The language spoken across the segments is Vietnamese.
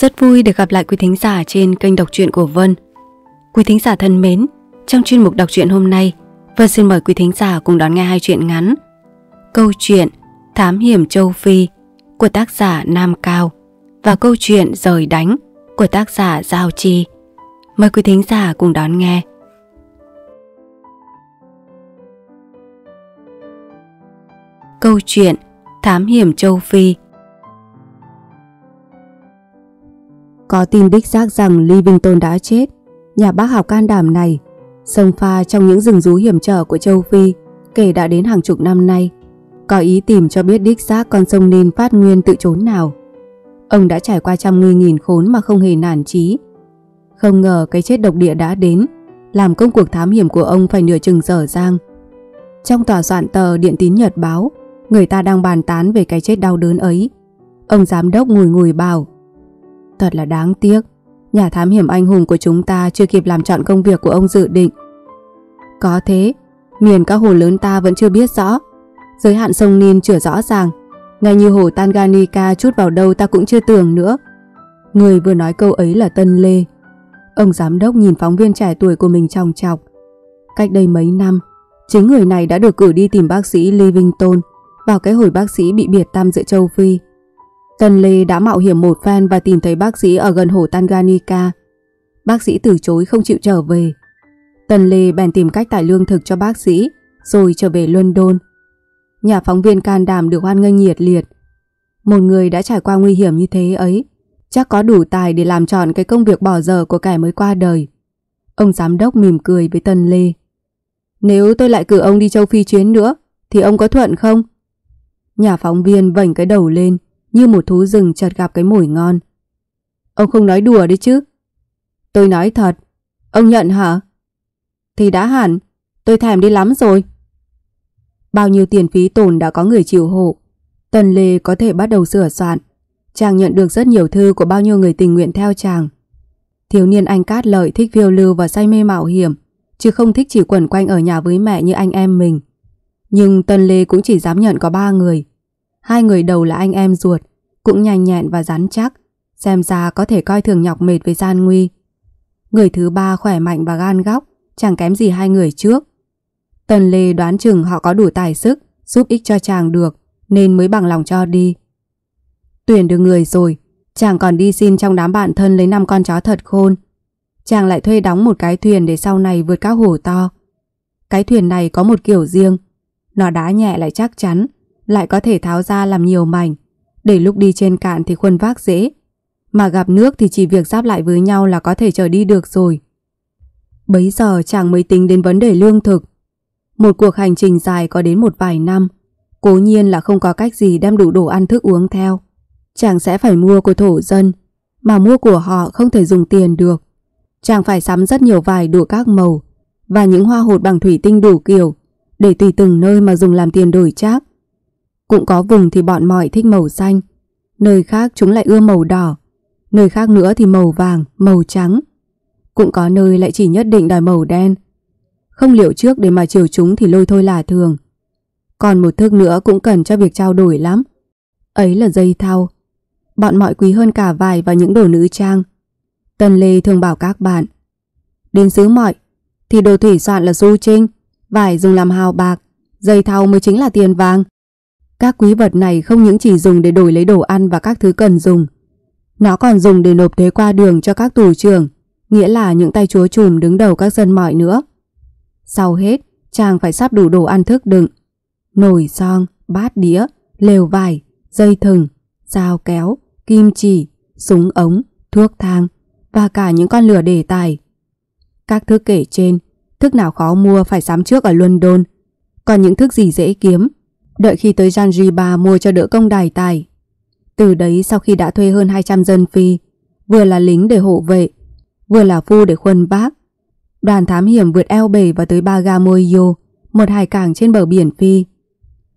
Rất vui được gặp lại quý thính giả trên kênh đọc truyện của Vân. Quý thính giả thân mến, trong chuyên mục đọc truyện hôm nay, Vân xin mời quý thính giả cùng đón nghe hai truyện ngắn. Câu chuyện Thám hiểm châu Phi của tác giả Nam Cao và câu chuyện Rời đánh của tác giả Giao Chi. Mời quý thính giả cùng đón nghe. Câu chuyện Thám hiểm châu Phi Có tin đích xác rằng Livington đã chết Nhà bác học can đảm này Sông pha trong những rừng rú hiểm trở của châu Phi Kể đã đến hàng chục năm nay Có ý tìm cho biết đích xác con sông nên phát nguyên tự trốn nào Ông đã trải qua trăm nguy nghìn khốn mà không hề nản chí Không ngờ cái chết độc địa đã đến Làm công cuộc thám hiểm của ông phải nửa chừng dở dang Trong tòa soạn tờ Điện tín Nhật báo Người ta đang bàn tán về cái chết đau đớn ấy Ông giám đốc ngùi ngùi bảo Thật là đáng tiếc Nhà thám hiểm anh hùng của chúng ta Chưa kịp làm chọn công việc của ông dự định Có thế Miền các hồ lớn ta vẫn chưa biết rõ Giới hạn sông Nin chưa rõ ràng Ngay như hồ Tanganyika chút vào đâu ta cũng chưa tưởng nữa Người vừa nói câu ấy là Tân Lê Ông giám đốc nhìn phóng viên trẻ tuổi của mình trong chọc Cách đây mấy năm Chính người này đã được cử đi tìm bác sĩ Livington Vào cái hồi bác sĩ bị biệt tam giữa châu Phi Tân Lê đã mạo hiểm một phen và tìm thấy bác sĩ ở gần hồ Tanganyika. Bác sĩ từ chối không chịu trở về. Tân Lê bèn tìm cách tải lương thực cho bác sĩ, rồi trở về London. Nhà phóng viên can đảm được hoan nghênh nhiệt liệt. Một người đã trải qua nguy hiểm như thế ấy, chắc có đủ tài để làm tròn cái công việc bỏ giờ của kẻ mới qua đời. Ông giám đốc mỉm cười với Tân Lê. Nếu tôi lại cử ông đi châu Phi chuyến nữa, thì ông có thuận không? Nhà phóng viên vảnh cái đầu lên, như một thú rừng chợt gặp cái mùi ngon. Ông không nói đùa đấy chứ. Tôi nói thật. Ông nhận hả? Thì đã hẳn, tôi thèm đi lắm rồi. Bao nhiêu tiền phí tổn đã có người chịu hộ. Tần Lê có thể bắt đầu sửa soạn. Chàng nhận được rất nhiều thư của bao nhiêu người tình nguyện theo chàng. Thiếu niên anh Cát Lợi thích phiêu lưu và say mê mạo hiểm, chứ không thích chỉ quẩn quanh ở nhà với mẹ như anh em mình. Nhưng Tân Lê cũng chỉ dám nhận có ba người. Hai người đầu là anh em ruột, cũng nhanh nhẹn và rắn chắc, xem ra có thể coi thường nhọc mệt với gian nguy. Người thứ ba khỏe mạnh và gan góc, chẳng kém gì hai người trước. Tần Lê đoán chừng họ có đủ tài sức, giúp ích cho chàng được, nên mới bằng lòng cho đi. Tuyển được người rồi, chàng còn đi xin trong đám bạn thân lấy năm con chó thật khôn. Chàng lại thuê đóng một cái thuyền để sau này vượt các hồ to. Cái thuyền này có một kiểu riêng, nó đá nhẹ lại chắc chắn, lại có thể tháo ra làm nhiều mảnh, để lúc đi trên cạn thì khuôn vác dễ. Mà gặp nước thì chỉ việc giáp lại với nhau là có thể trở đi được rồi. Bấy giờ chàng mới tính đến vấn đề lương thực. Một cuộc hành trình dài có đến một vài năm, cố nhiên là không có cách gì đem đủ đồ ăn thức uống theo. Chàng sẽ phải mua của thổ dân, mà mua của họ không thể dùng tiền được. Chàng phải sắm rất nhiều vải đủ các màu và những hoa hột bằng thủy tinh đủ kiểu để tùy từng nơi mà dùng làm tiền đổi trác. Cũng có vùng thì bọn mọi thích màu xanh, nơi khác chúng lại ưa màu đỏ, nơi khác nữa thì màu vàng, màu trắng. Cũng có nơi lại chỉ nhất định đòi màu đen. Không liệu trước để mà chiều chúng thì lôi thôi là thường. Còn một thước nữa cũng cần cho việc trao đổi lắm. Ấy là dây thao. Bọn mọi quý hơn cả vải và những đồ nữ trang. Tân Lê thường bảo các bạn. Đến xứ mọi, thì đồ thủy soạn là du trinh, vải dùng làm hào bạc, dây thau mới chính là tiền vàng. Các quý vật này không những chỉ dùng để đổi lấy đồ ăn và các thứ cần dùng. Nó còn dùng để nộp thuế qua đường cho các tù trưởng, nghĩa là những tay chúa chùm đứng đầu các dân mọi nữa. Sau hết, chàng phải sắp đủ đồ ăn thức đựng. Nồi son, bát đĩa, lều vải, dây thừng, dao kéo, kim chỉ, súng ống, thuốc thang và cả những con lửa đề tài. Các thứ kể trên, thức nào khó mua phải sắm trước ở London, còn những thức gì dễ kiếm Đợi khi tới Zanzibar mua cho đỡ công đài tài Từ đấy sau khi đã thuê hơn 200 dân phi Vừa là lính để hộ vệ Vừa là phu để khuân bác Đoàn thám hiểm vượt eo bể và tới Bagamoyo Một hải cảng trên bờ biển Phi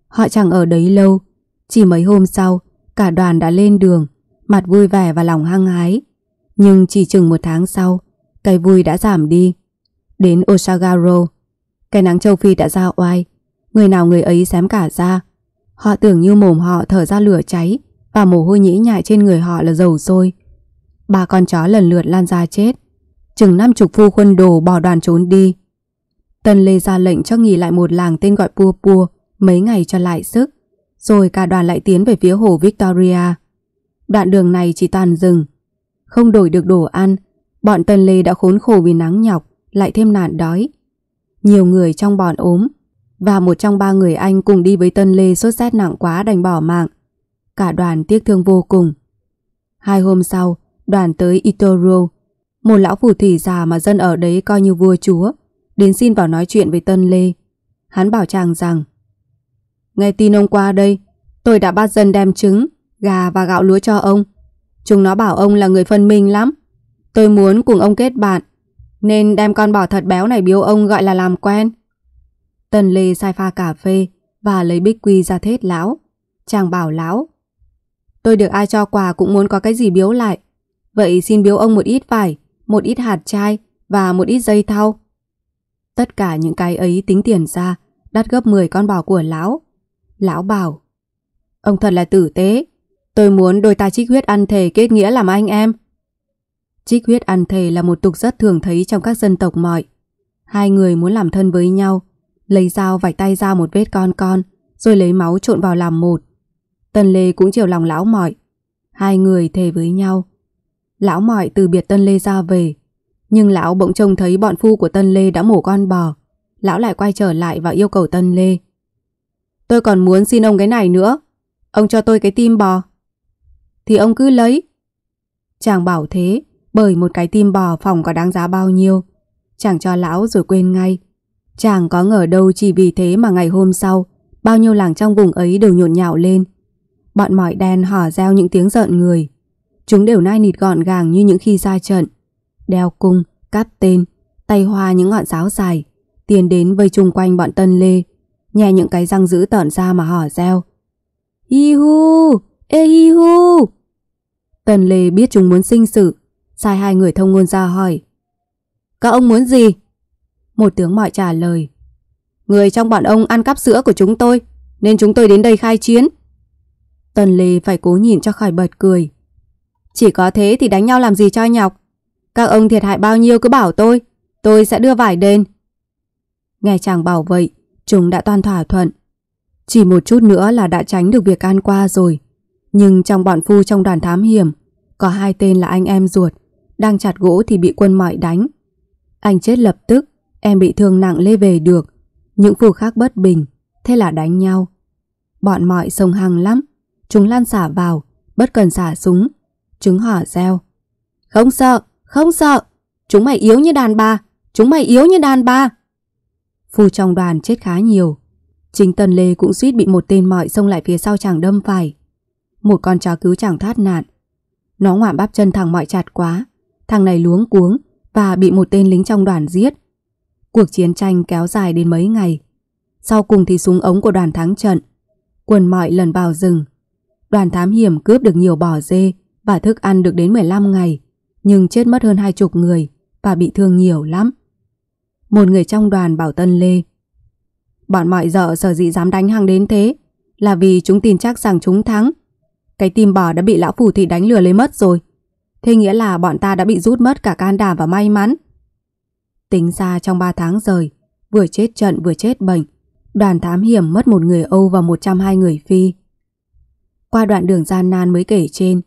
Họ chẳng ở đấy lâu Chỉ mấy hôm sau Cả đoàn đã lên đường Mặt vui vẻ và lòng hăng hái Nhưng chỉ chừng một tháng sau Cái vui đã giảm đi Đến Osagaro Cái nắng châu Phi đã ra oai Người nào người ấy xém cả ra Họ tưởng như mồm họ thở ra lửa cháy Và mồ hôi nhĩ nhại trên người họ là dầu sôi Ba con chó lần lượt lan ra chết Chừng năm chục phu quân đồ bỏ đoàn trốn đi Tân Lê ra lệnh cho nghỉ lại một làng tên gọi Pua Pua Mấy ngày cho lại sức Rồi cả đoàn lại tiến về phía hồ Victoria Đoạn đường này chỉ toàn rừng Không đổi được đồ ăn Bọn Tân Lê đã khốn khổ vì nắng nhọc Lại thêm nạn đói Nhiều người trong bọn ốm và một trong ba người anh cùng đi với Tân Lê sốt xét nặng quá đành bỏ mạng. Cả đoàn tiếc thương vô cùng. Hai hôm sau, đoàn tới Itoro, một lão phù thủy già mà dân ở đấy coi như vua chúa, đến xin vào nói chuyện với Tân Lê. Hắn bảo chàng rằng Nghe tin ông qua đây, tôi đã bắt dân đem trứng, gà và gạo lúa cho ông. Chúng nó bảo ông là người phân minh lắm. Tôi muốn cùng ông kết bạn, nên đem con bò thật béo này biếu ông gọi là làm quen. Tần Lê sai pha cà phê và lấy bích quy ra thết lão. Chàng bảo lão. Tôi được ai cho quà cũng muốn có cái gì biếu lại. Vậy xin biếu ông một ít vải, một ít hạt chai và một ít dây thau. Tất cả những cái ấy tính tiền ra, đắt gấp 10 con bò của lão. Lão bảo. Ông thật là tử tế. Tôi muốn đôi ta trích huyết ăn thề kết nghĩa làm anh em. Trích huyết ăn thề là một tục rất thường thấy trong các dân tộc mọi. Hai người muốn làm thân với nhau lấy dao vạch tay ra một vết con con, rồi lấy máu trộn vào làm một. Tân Lê cũng chiều lòng lão mỏi. Hai người thề với nhau. Lão mỏi từ biệt Tân Lê ra về, nhưng lão bỗng trông thấy bọn phu của Tân Lê đã mổ con bò. Lão lại quay trở lại và yêu cầu Tân Lê. Tôi còn muốn xin ông cái này nữa. Ông cho tôi cái tim bò. Thì ông cứ lấy. Chàng bảo thế, bởi một cái tim bò phòng có đáng giá bao nhiêu. Chàng cho lão rồi quên ngay. Chàng có ngờ đâu chỉ vì thế mà ngày hôm sau, bao nhiêu làng trong vùng ấy đều nhộn nhạo lên. Bọn mỏi đen hò reo những tiếng giận người. Chúng đều nai nịt gọn gàng như những khi ra trận. Đeo cung, cắt tên, tay hoa những ngọn giáo dài, tiến đến vây chung quanh bọn tân lê, nhè những cái răng dữ tợn ra mà hò reo. Hi hu, ê hi hu. Tân lê biết chúng muốn sinh sự, sai hai người thông ngôn ra hỏi. Các ông muốn gì? Một tướng mọi trả lời Người trong bọn ông ăn cắp sữa của chúng tôi Nên chúng tôi đến đây khai chiến Tần Lê phải cố nhìn cho khỏi bật cười Chỉ có thế thì đánh nhau làm gì cho nhọc Các ông thiệt hại bao nhiêu cứ bảo tôi Tôi sẽ đưa vải đền Nghe chàng bảo vậy Chúng đã toàn thỏa thuận Chỉ một chút nữa là đã tránh được việc an qua rồi Nhưng trong bọn phu trong đoàn thám hiểm Có hai tên là anh em ruột Đang chặt gỗ thì bị quân mọi đánh Anh chết lập tức Em bị thương nặng lê về được Những phù khác bất bình Thế là đánh nhau Bọn mọi sông hàng lắm Chúng lan xả vào Bất cần xả súng Chúng hỏ reo Không sợ, không sợ Chúng mày yếu như đàn bà Chúng mày yếu như đàn bà Phù trong đoàn chết khá nhiều Chính Tân Lê cũng suýt bị một tên mọi xông lại phía sau chàng đâm phải Một con chó cứu chàng thoát nạn Nó ngoạm bắp chân thằng mọi chặt quá Thằng này luống cuống Và bị một tên lính trong đoàn giết Cuộc chiến tranh kéo dài đến mấy ngày. Sau cùng thì súng ống của đoàn thắng trận. Quần mọi lần vào rừng. Đoàn thám hiểm cướp được nhiều bò dê và thức ăn được đến 15 ngày. Nhưng chết mất hơn hai chục người và bị thương nhiều lắm. Một người trong đoàn bảo Tân Lê. Bọn mọi dợ sở dĩ dám đánh hàng đến thế là vì chúng tin chắc rằng chúng thắng. Cái tim bò đã bị lão phủ thủy đánh lừa lấy mất rồi. Thế nghĩa là bọn ta đã bị rút mất cả can đảm và may mắn Tính ra trong 3 tháng rời, vừa chết trận vừa chết bệnh, đoàn thám hiểm mất một người Âu và 120 người Phi. Qua đoạn đường gian nan mới kể trên,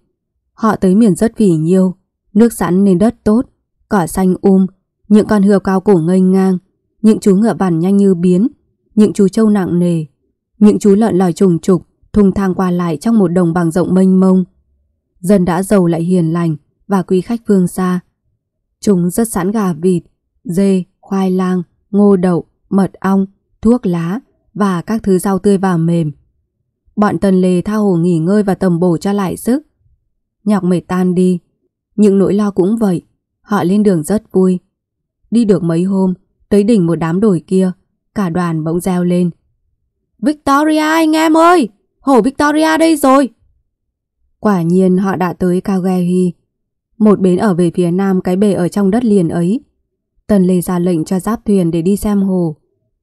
họ tới miền rất phỉ nhiêu, nước sẵn nên đất tốt, cỏ xanh um, những con hươu cao cổ ngây ngang, những chú ngựa bản nhanh như biến, những chú trâu nặng nề, những chú lợn lòi trùng trục, thùng thang qua lại trong một đồng bằng rộng mênh mông. Dân đã giàu lại hiền lành và quý khách phương xa. Chúng rất sẵn gà vịt, dê, khoai lang, ngô đậu, mật ong, thuốc lá và các thứ rau tươi và mềm. Bọn Tần lề tha hồ nghỉ ngơi và tầm bổ cho lại sức. Nhọc mệt tan đi, những nỗi lo cũng vậy, họ lên đường rất vui. Đi được mấy hôm, tới đỉnh một đám đồi kia, cả đoàn bỗng reo lên. Victoria anh em ơi, hồ Victoria đây rồi. Quả nhiên họ đã tới Kagehi, một bến ở về phía nam cái bể ở trong đất liền ấy. Tần Lê ra lệnh cho giáp thuyền để đi xem hồ.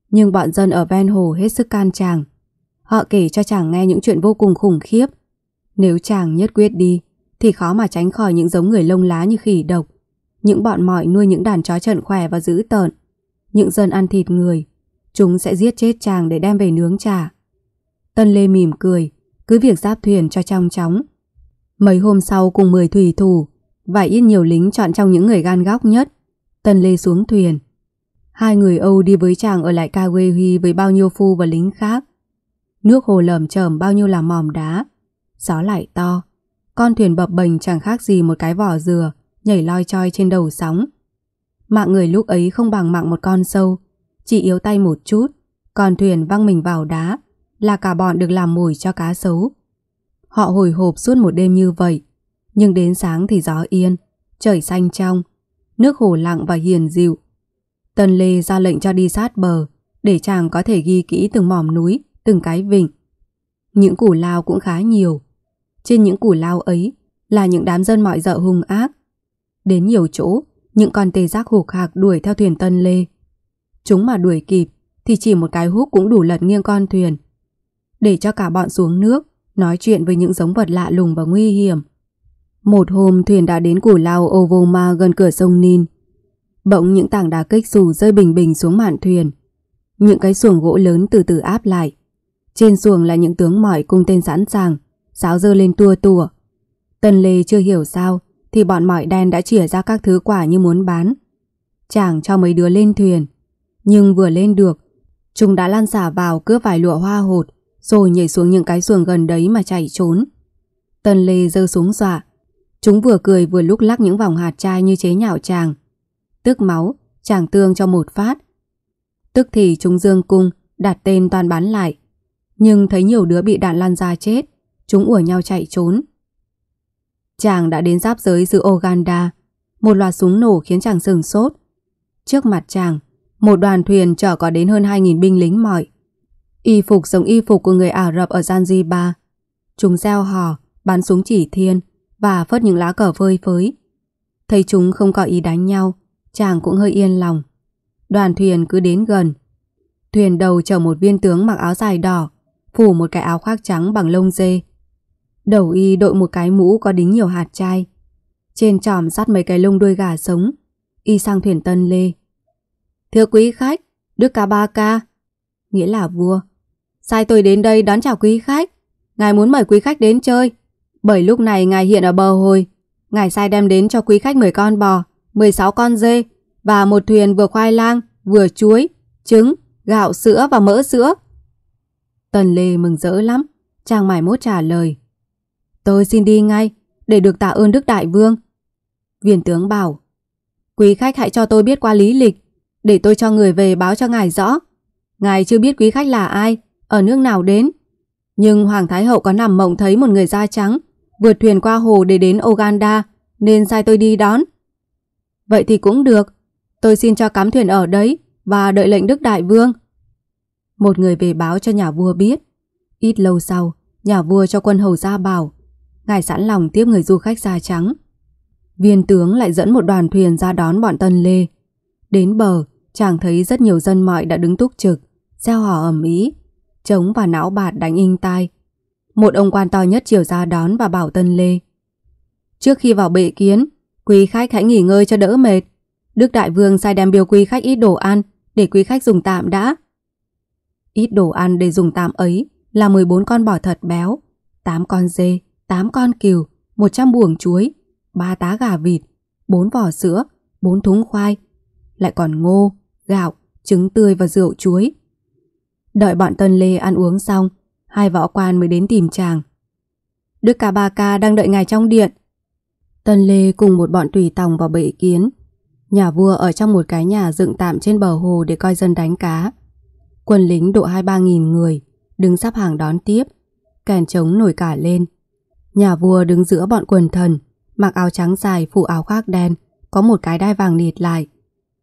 Nhưng bọn dân ở ven hồ hết sức can chàng. Họ kể cho chàng nghe những chuyện vô cùng khủng khiếp. Nếu chàng nhất quyết đi, thì khó mà tránh khỏi những giống người lông lá như khỉ độc. Những bọn mọi nuôi những đàn chó trận khỏe và dữ tợn. Những dân ăn thịt người. Chúng sẽ giết chết chàng để đem về nướng trà. Tân Lê mỉm cười, cứ việc giáp thuyền cho trong chóng. Mấy hôm sau cùng 10 thủy thủ, và ít nhiều lính chọn trong những người gan góc nhất Tần Lê xuống thuyền. Hai người Âu đi với chàng ở lại huy với bao nhiêu phu và lính khác. Nước hồ lởm chởm bao nhiêu là mỏm đá. Gió lại to. Con thuyền bập bềnh chẳng khác gì một cái vỏ dừa nhảy loi choi trên đầu sóng. Mạng người lúc ấy không bằng mạng một con sâu. Chỉ yếu tay một chút. Con thuyền văng mình vào đá là cả bọn được làm mồi cho cá sấu. Họ hồi hộp suốt một đêm như vậy. Nhưng đến sáng thì gió yên, trời xanh trong, nước hồ lặng và hiền dịu. Tân Lê ra lệnh cho đi sát bờ, để chàng có thể ghi kỹ từng mỏm núi, từng cái vịnh. Những củ lao cũng khá nhiều. Trên những củ lao ấy là những đám dân mọi dợ hung ác. Đến nhiều chỗ, những con tê giác hục hạc đuổi theo thuyền Tân Lê. Chúng mà đuổi kịp thì chỉ một cái hút cũng đủ lật nghiêng con thuyền. Để cho cả bọn xuống nước, nói chuyện với những giống vật lạ lùng và nguy hiểm – một hôm thuyền đã đến củ lao Ovoma gần cửa sông Nin. Bỗng những tảng đá kích xù rơi bình bình xuống mạn thuyền. Những cái xuồng gỗ lớn từ từ áp lại. Trên xuồng là những tướng mỏi cung tên sẵn sàng, sáo dơ lên tua tua. Tần Lê chưa hiểu sao thì bọn mỏi đen đã chỉa ra các thứ quả như muốn bán. Chàng cho mấy đứa lên thuyền. Nhưng vừa lên được, chúng đã lan xả vào cướp vài lụa hoa hột rồi nhảy xuống những cái xuồng gần đấy mà chạy trốn. Tần Lê dơ xuống dọa, Chúng vừa cười vừa lúc lắc những vòng hạt chai như chế nhạo chàng. Tức máu, chàng tương cho một phát. Tức thì chúng dương cung, đặt tên toàn bắn lại. Nhưng thấy nhiều đứa bị đạn lan ra chết, chúng ủa nhau chạy trốn. Chàng đã đến giáp giới giữa Uganda. Một loạt súng nổ khiến chàng sừng sốt. Trước mặt chàng, một đoàn thuyền chở có đến hơn 2.000 binh lính mỏi Y phục giống y phục của người Ả Rập ở Zanzibar. Chúng gieo hò, bắn súng chỉ thiên, và phớt những lá cờ vơi phới. Thấy chúng không có ý đánh nhau, chàng cũng hơi yên lòng. Đoàn thuyền cứ đến gần. Thuyền đầu chở một viên tướng mặc áo dài đỏ, phủ một cái áo khoác trắng bằng lông dê. Đầu y đội một cái mũ có đính nhiều hạt chai. Trên tròm sắt mấy cái lông đuôi gà sống, y sang thuyền tân lê. Thưa quý khách, Đức Ca Ba Ca, nghĩa là vua. Sai tôi đến đây đón chào quý khách. Ngài muốn mời quý khách đến chơi, bởi lúc này ngài hiện ở bờ hồi Ngài sai đem đến cho quý khách 10 con bò 16 con dê Và một thuyền vừa khoai lang Vừa chuối, trứng, gạo sữa và mỡ sữa Tần Lê mừng rỡ lắm Chàng mải mốt trả lời Tôi xin đi ngay Để được tạ ơn Đức Đại Vương Viên tướng bảo Quý khách hãy cho tôi biết qua lý lịch Để tôi cho người về báo cho ngài rõ Ngài chưa biết quý khách là ai Ở nước nào đến Nhưng Hoàng Thái Hậu có nằm mộng thấy một người da trắng vượt thuyền qua hồ để đến Uganda nên sai tôi đi đón. Vậy thì cũng được, tôi xin cho cắm thuyền ở đấy và đợi lệnh Đức Đại Vương. Một người về báo cho nhà vua biết. Ít lâu sau, nhà vua cho quân hầu ra bảo, ngài sẵn lòng tiếp người du khách da trắng. Viên tướng lại dẫn một đoàn thuyền ra đón bọn Tân Lê. Đến bờ, chàng thấy rất nhiều dân mọi đã đứng túc trực, gieo hò ẩm ý trống và não bạt đánh in tai, một ông quan to nhất chiều ra đón và bảo Tân Lê Trước khi vào bệ kiến Quý khách hãy nghỉ ngơi cho đỡ mệt Đức Đại Vương sai đem biểu quý khách ít đồ ăn Để quý khách dùng tạm đã Ít đồ ăn để dùng tạm ấy Là 14 con bò thật béo 8 con dê, 8 con cừu 100 buồng chuối 3 tá gà vịt, 4 vỏ sữa 4 thúng khoai Lại còn ngô, gạo, trứng tươi và rượu chuối Đợi bọn Tân Lê ăn uống xong hai võ quan mới đến tìm chàng. Đức Ca Ba Ca đang đợi ngài trong điện. Tân Lê cùng một bọn tùy tòng vào bệ kiến. Nhà vua ở trong một cái nhà dựng tạm trên bờ hồ để coi dân đánh cá. Quân lính độ hai ba nghìn người, đứng sắp hàng đón tiếp, kèn trống nổi cả lên. Nhà vua đứng giữa bọn quần thần, mặc áo trắng dài phủ áo khoác đen, có một cái đai vàng nịt lại.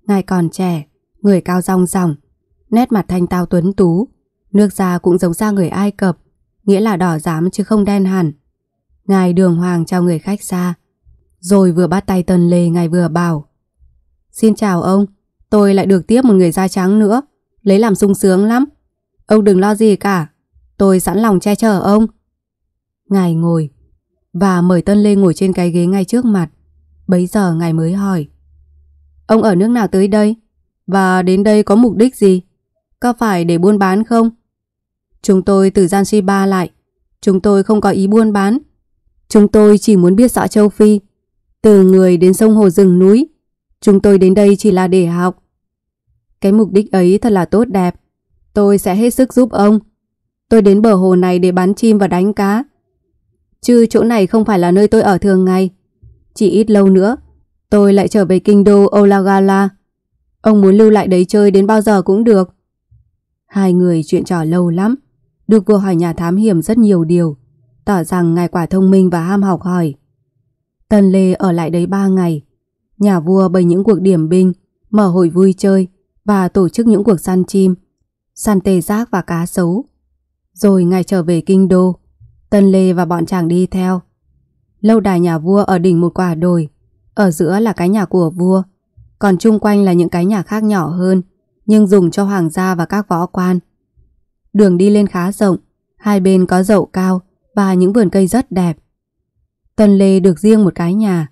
Ngài còn trẻ, người cao rong ròng, nét mặt thanh tao tuấn tú, Nước da cũng giống da người Ai Cập, nghĩa là đỏ dám chứ không đen hẳn. Ngài đường hoàng chào người khách xa, rồi vừa bắt tay tần lề ngài vừa bảo. Xin chào ông, tôi lại được tiếp một người da trắng nữa, lấy làm sung sướng lắm. Ông đừng lo gì cả, tôi sẵn lòng che chở ông. Ngài ngồi, và mời Tân Lê ngồi trên cái ghế ngay trước mặt. Bấy giờ ngài mới hỏi. Ông ở nước nào tới đây? Và đến đây có mục đích gì? Có phải để buôn bán không? Chúng tôi từ Zanzibar lại. Chúng tôi không có ý buôn bán. Chúng tôi chỉ muốn biết rõ châu Phi. Từ người đến sông hồ rừng núi. Chúng tôi đến đây chỉ là để học. Cái mục đích ấy thật là tốt đẹp. Tôi sẽ hết sức giúp ông. Tôi đến bờ hồ này để bán chim và đánh cá. Chứ chỗ này không phải là nơi tôi ở thường ngày. Chỉ ít lâu nữa, tôi lại trở về kinh đô Olagala. Ông muốn lưu lại đấy chơi đến bao giờ cũng được. Hai người chuyện trò lâu lắm được vua hỏi nhà thám hiểm rất nhiều điều, tỏ rằng ngài quả thông minh và ham học hỏi. Tần Lê ở lại đấy 3 ngày. Nhà vua bày những cuộc điểm binh, mở hội vui chơi và tổ chức những cuộc săn chim, săn tê giác và cá sấu. Rồi ngài trở về kinh đô, Tần Lê và bọn chàng đi theo. Lâu đài nhà vua ở đỉnh một quả đồi, ở giữa là cái nhà của vua, còn chung quanh là những cái nhà khác nhỏ hơn, nhưng dùng cho hoàng gia và các võ quan. Đường đi lên khá rộng, hai bên có dậu cao và những vườn cây rất đẹp. Tân Lê được riêng một cái nhà,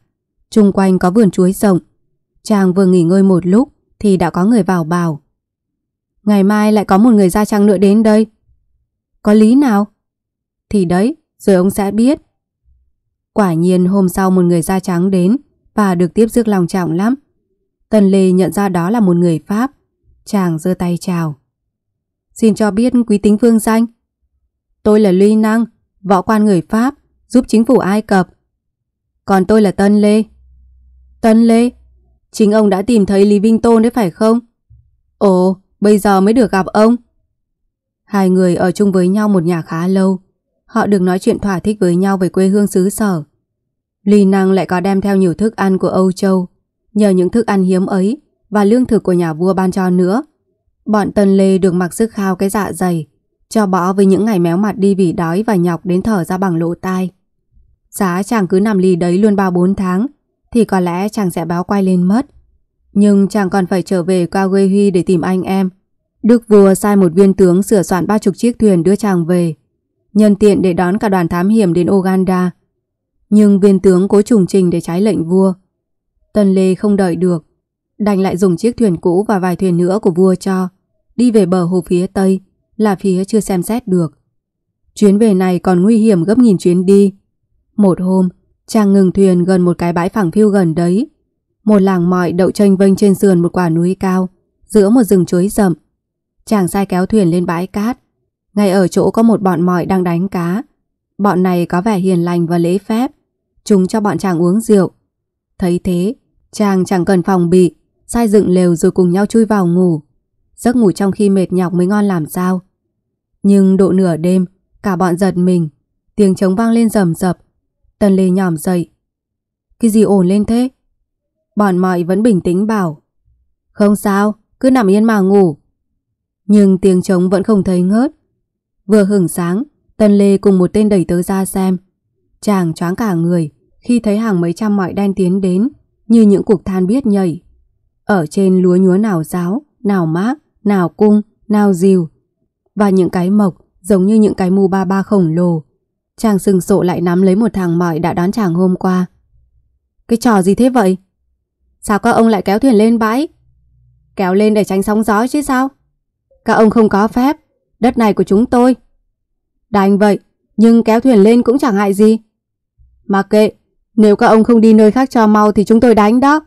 chung quanh có vườn chuối rộng. Chàng vừa nghỉ ngơi một lúc thì đã có người vào bảo. Ngày mai lại có một người da trắng nữa đến đây. Có lý nào? Thì đấy, rồi ông sẽ biết. Quả nhiên hôm sau một người da trắng đến và được tiếp rước lòng trọng lắm. Tần Lê nhận ra đó là một người Pháp. Chàng giơ tay chào. Xin cho biết quý tính vương danh. Tôi là Luy Năng, võ quan người Pháp, giúp chính phủ Ai Cập. Còn tôi là Tân Lê. Tân Lê? Chính ông đã tìm thấy Lý Vinh Tôn đấy phải không? Ồ, bây giờ mới được gặp ông. Hai người ở chung với nhau một nhà khá lâu. Họ được nói chuyện thỏa thích với nhau về quê hương xứ sở. Lý Năng lại có đem theo nhiều thức ăn của Âu Châu. Nhờ những thức ăn hiếm ấy và lương thực của nhà vua ban cho nữa Bọn Tân Lê được mặc sức khao cái dạ dày, cho bỏ với những ngày méo mặt đi vì đói và nhọc đến thở ra bằng lỗ tai. Giá chàng cứ nằm lì đấy luôn 3-4 tháng, thì có lẽ chàng sẽ báo quay lên mất. Nhưng chàng còn phải trở về qua quê Huy để tìm anh em. Đức vua sai một viên tướng sửa soạn ba chục chiếc thuyền đưa chàng về, nhân tiện để đón cả đoàn thám hiểm đến Uganda. Nhưng viên tướng cố trùng trình để trái lệnh vua. Tân Lê không đợi được, đành lại dùng chiếc thuyền cũ và vài thuyền nữa của vua cho đi về bờ hồ phía Tây là phía chưa xem xét được. Chuyến về này còn nguy hiểm gấp nghìn chuyến đi. Một hôm, chàng ngừng thuyền gần một cái bãi phẳng phiêu gần đấy. Một làng mọi đậu tranh vênh trên sườn một quả núi cao, giữa một rừng chuối rậm. Chàng sai kéo thuyền lên bãi cát. Ngay ở chỗ có một bọn mọi đang đánh cá. Bọn này có vẻ hiền lành và lễ phép. Chúng cho bọn chàng uống rượu. Thấy thế, chàng chẳng cần phòng bị, sai dựng lều rồi cùng nhau chui vào ngủ. Giấc ngủ trong khi mệt nhọc mới ngon làm sao Nhưng độ nửa đêm Cả bọn giật mình Tiếng trống vang lên rầm rập Tần Lê nhòm dậy Cái gì ổn lên thế Bọn mọi vẫn bình tĩnh bảo Không sao, cứ nằm yên mà ngủ Nhưng tiếng trống vẫn không thấy ngớt Vừa hưởng sáng Tần Lê cùng một tên đẩy tớ ra xem Chàng choáng cả người Khi thấy hàng mấy trăm mọi đen tiến đến Như những cục than biết nhảy Ở trên lúa nhúa nào giáo Nào mát nào cung, nào diều và những cái mộc giống như những cái mù ba ba khổng lồ. Chàng sừng sộ lại nắm lấy một thằng mỏi đã đón chàng hôm qua. Cái trò gì thế vậy? Sao các ông lại kéo thuyền lên bãi? Kéo lên để tránh sóng gió chứ sao? Các ông không có phép, đất này của chúng tôi. Đành vậy, nhưng kéo thuyền lên cũng chẳng hại gì. Mà kệ, nếu các ông không đi nơi khác cho mau thì chúng tôi đánh đó.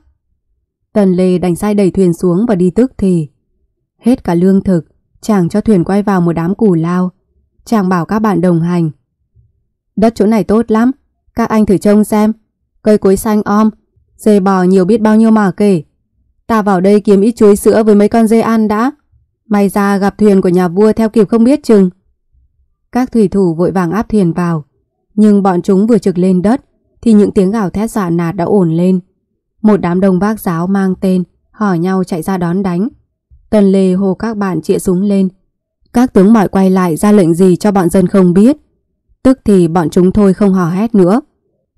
Tần Lê đành sai đẩy thuyền xuống và đi tức thì hết cả lương thực, chàng cho thuyền quay vào một đám củ lao. Chàng bảo các bạn đồng hành. Đất chỗ này tốt lắm, các anh thử trông xem. Cây cối xanh om, dê bò nhiều biết bao nhiêu mà kể. Ta vào đây kiếm ít chuối sữa với mấy con dê ăn đã. May ra gặp thuyền của nhà vua theo kịp không biết chừng. Các thủy thủ vội vàng áp thuyền vào. Nhưng bọn chúng vừa trực lên đất thì những tiếng gào thét dọa nạt đã ổn lên. Một đám đồng bác giáo mang tên hỏi nhau chạy ra đón đánh. Tần Lê hô các bạn chĩa súng lên. Các tướng mỏi quay lại ra lệnh gì cho bọn dân không biết. Tức thì bọn chúng thôi không hò hét nữa.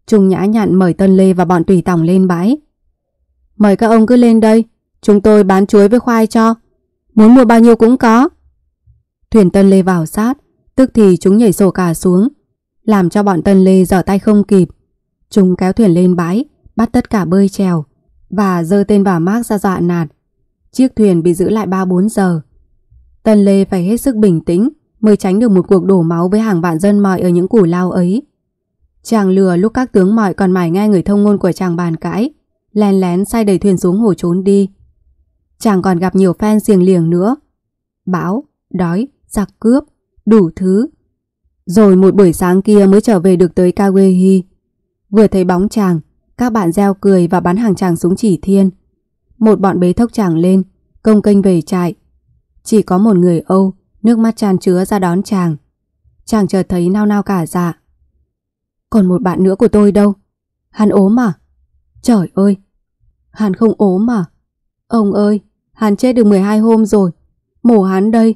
Trung nhã nhặn mời Tân Lê và bọn tùy tòng lên bãi. Mời các ông cứ lên đây, chúng tôi bán chuối với khoai cho. Muốn mua bao nhiêu cũng có. Thuyền Tân Lê vào sát, tức thì chúng nhảy sổ cả xuống, làm cho bọn Tân Lê dở tay không kịp. Chúng kéo thuyền lên bãi, bắt tất cả bơi trèo và dơ tên vào mác ra dọa nạt chiếc thuyền bị giữ lại 3-4 giờ. Tần Lê phải hết sức bình tĩnh mới tránh được một cuộc đổ máu với hàng vạn dân mọi ở những củ lao ấy. Chàng lừa lúc các tướng mọi còn mải nghe người thông ngôn của chàng bàn cãi, lén lén sai đẩy thuyền xuống hồ trốn đi. Chàng còn gặp nhiều fan xiềng liềng nữa. Bão, đói, giặc cướp, đủ thứ. Rồi một buổi sáng kia mới trở về được tới Kawehi. Vừa thấy bóng chàng, các bạn reo cười và bắn hàng chàng xuống chỉ thiên một bọn bế thốc chàng lên, công kênh về trại. Chỉ có một người Âu, nước mắt tràn chứa ra đón chàng. Chàng chợt thấy nao nao cả dạ. Còn một bạn nữa của tôi đâu? Hắn ốm à? Trời ơi! Hắn không ốm à? Ông ơi! Hắn chết được 12 hôm rồi. Mổ hắn đây.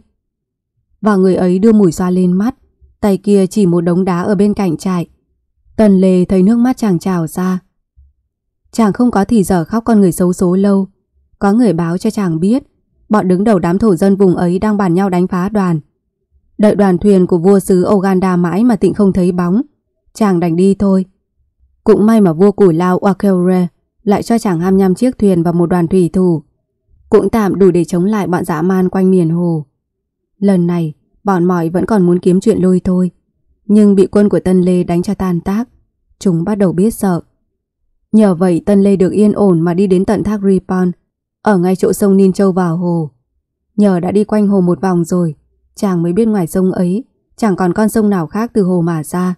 Và người ấy đưa mũi xoa lên mắt, tay kia chỉ một đống đá ở bên cạnh trại. Tần lề thấy nước mắt chàng trào ra. Chàng không có thì giờ khóc con người xấu số lâu, có người báo cho chàng biết Bọn đứng đầu đám thổ dân vùng ấy đang bàn nhau đánh phá đoàn Đợi đoàn thuyền của vua xứ Oganda mãi mà tịnh không thấy bóng Chàng đành đi thôi Cũng may mà vua củi lao Wakere Lại cho chàng ham nhăm chiếc thuyền và một đoàn thủy thủ Cũng tạm đủ để chống lại bọn dã man quanh miền hồ Lần này Bọn mỏi vẫn còn muốn kiếm chuyện lôi thôi Nhưng bị quân của Tân Lê đánh cho tan tác Chúng bắt đầu biết sợ Nhờ vậy Tân Lê được yên ổn mà đi đến tận thác Ripon ở ngay chỗ sông Ninh Châu vào hồ. Nhờ đã đi quanh hồ một vòng rồi, chàng mới biết ngoài sông ấy chẳng còn con sông nào khác từ hồ mà ra.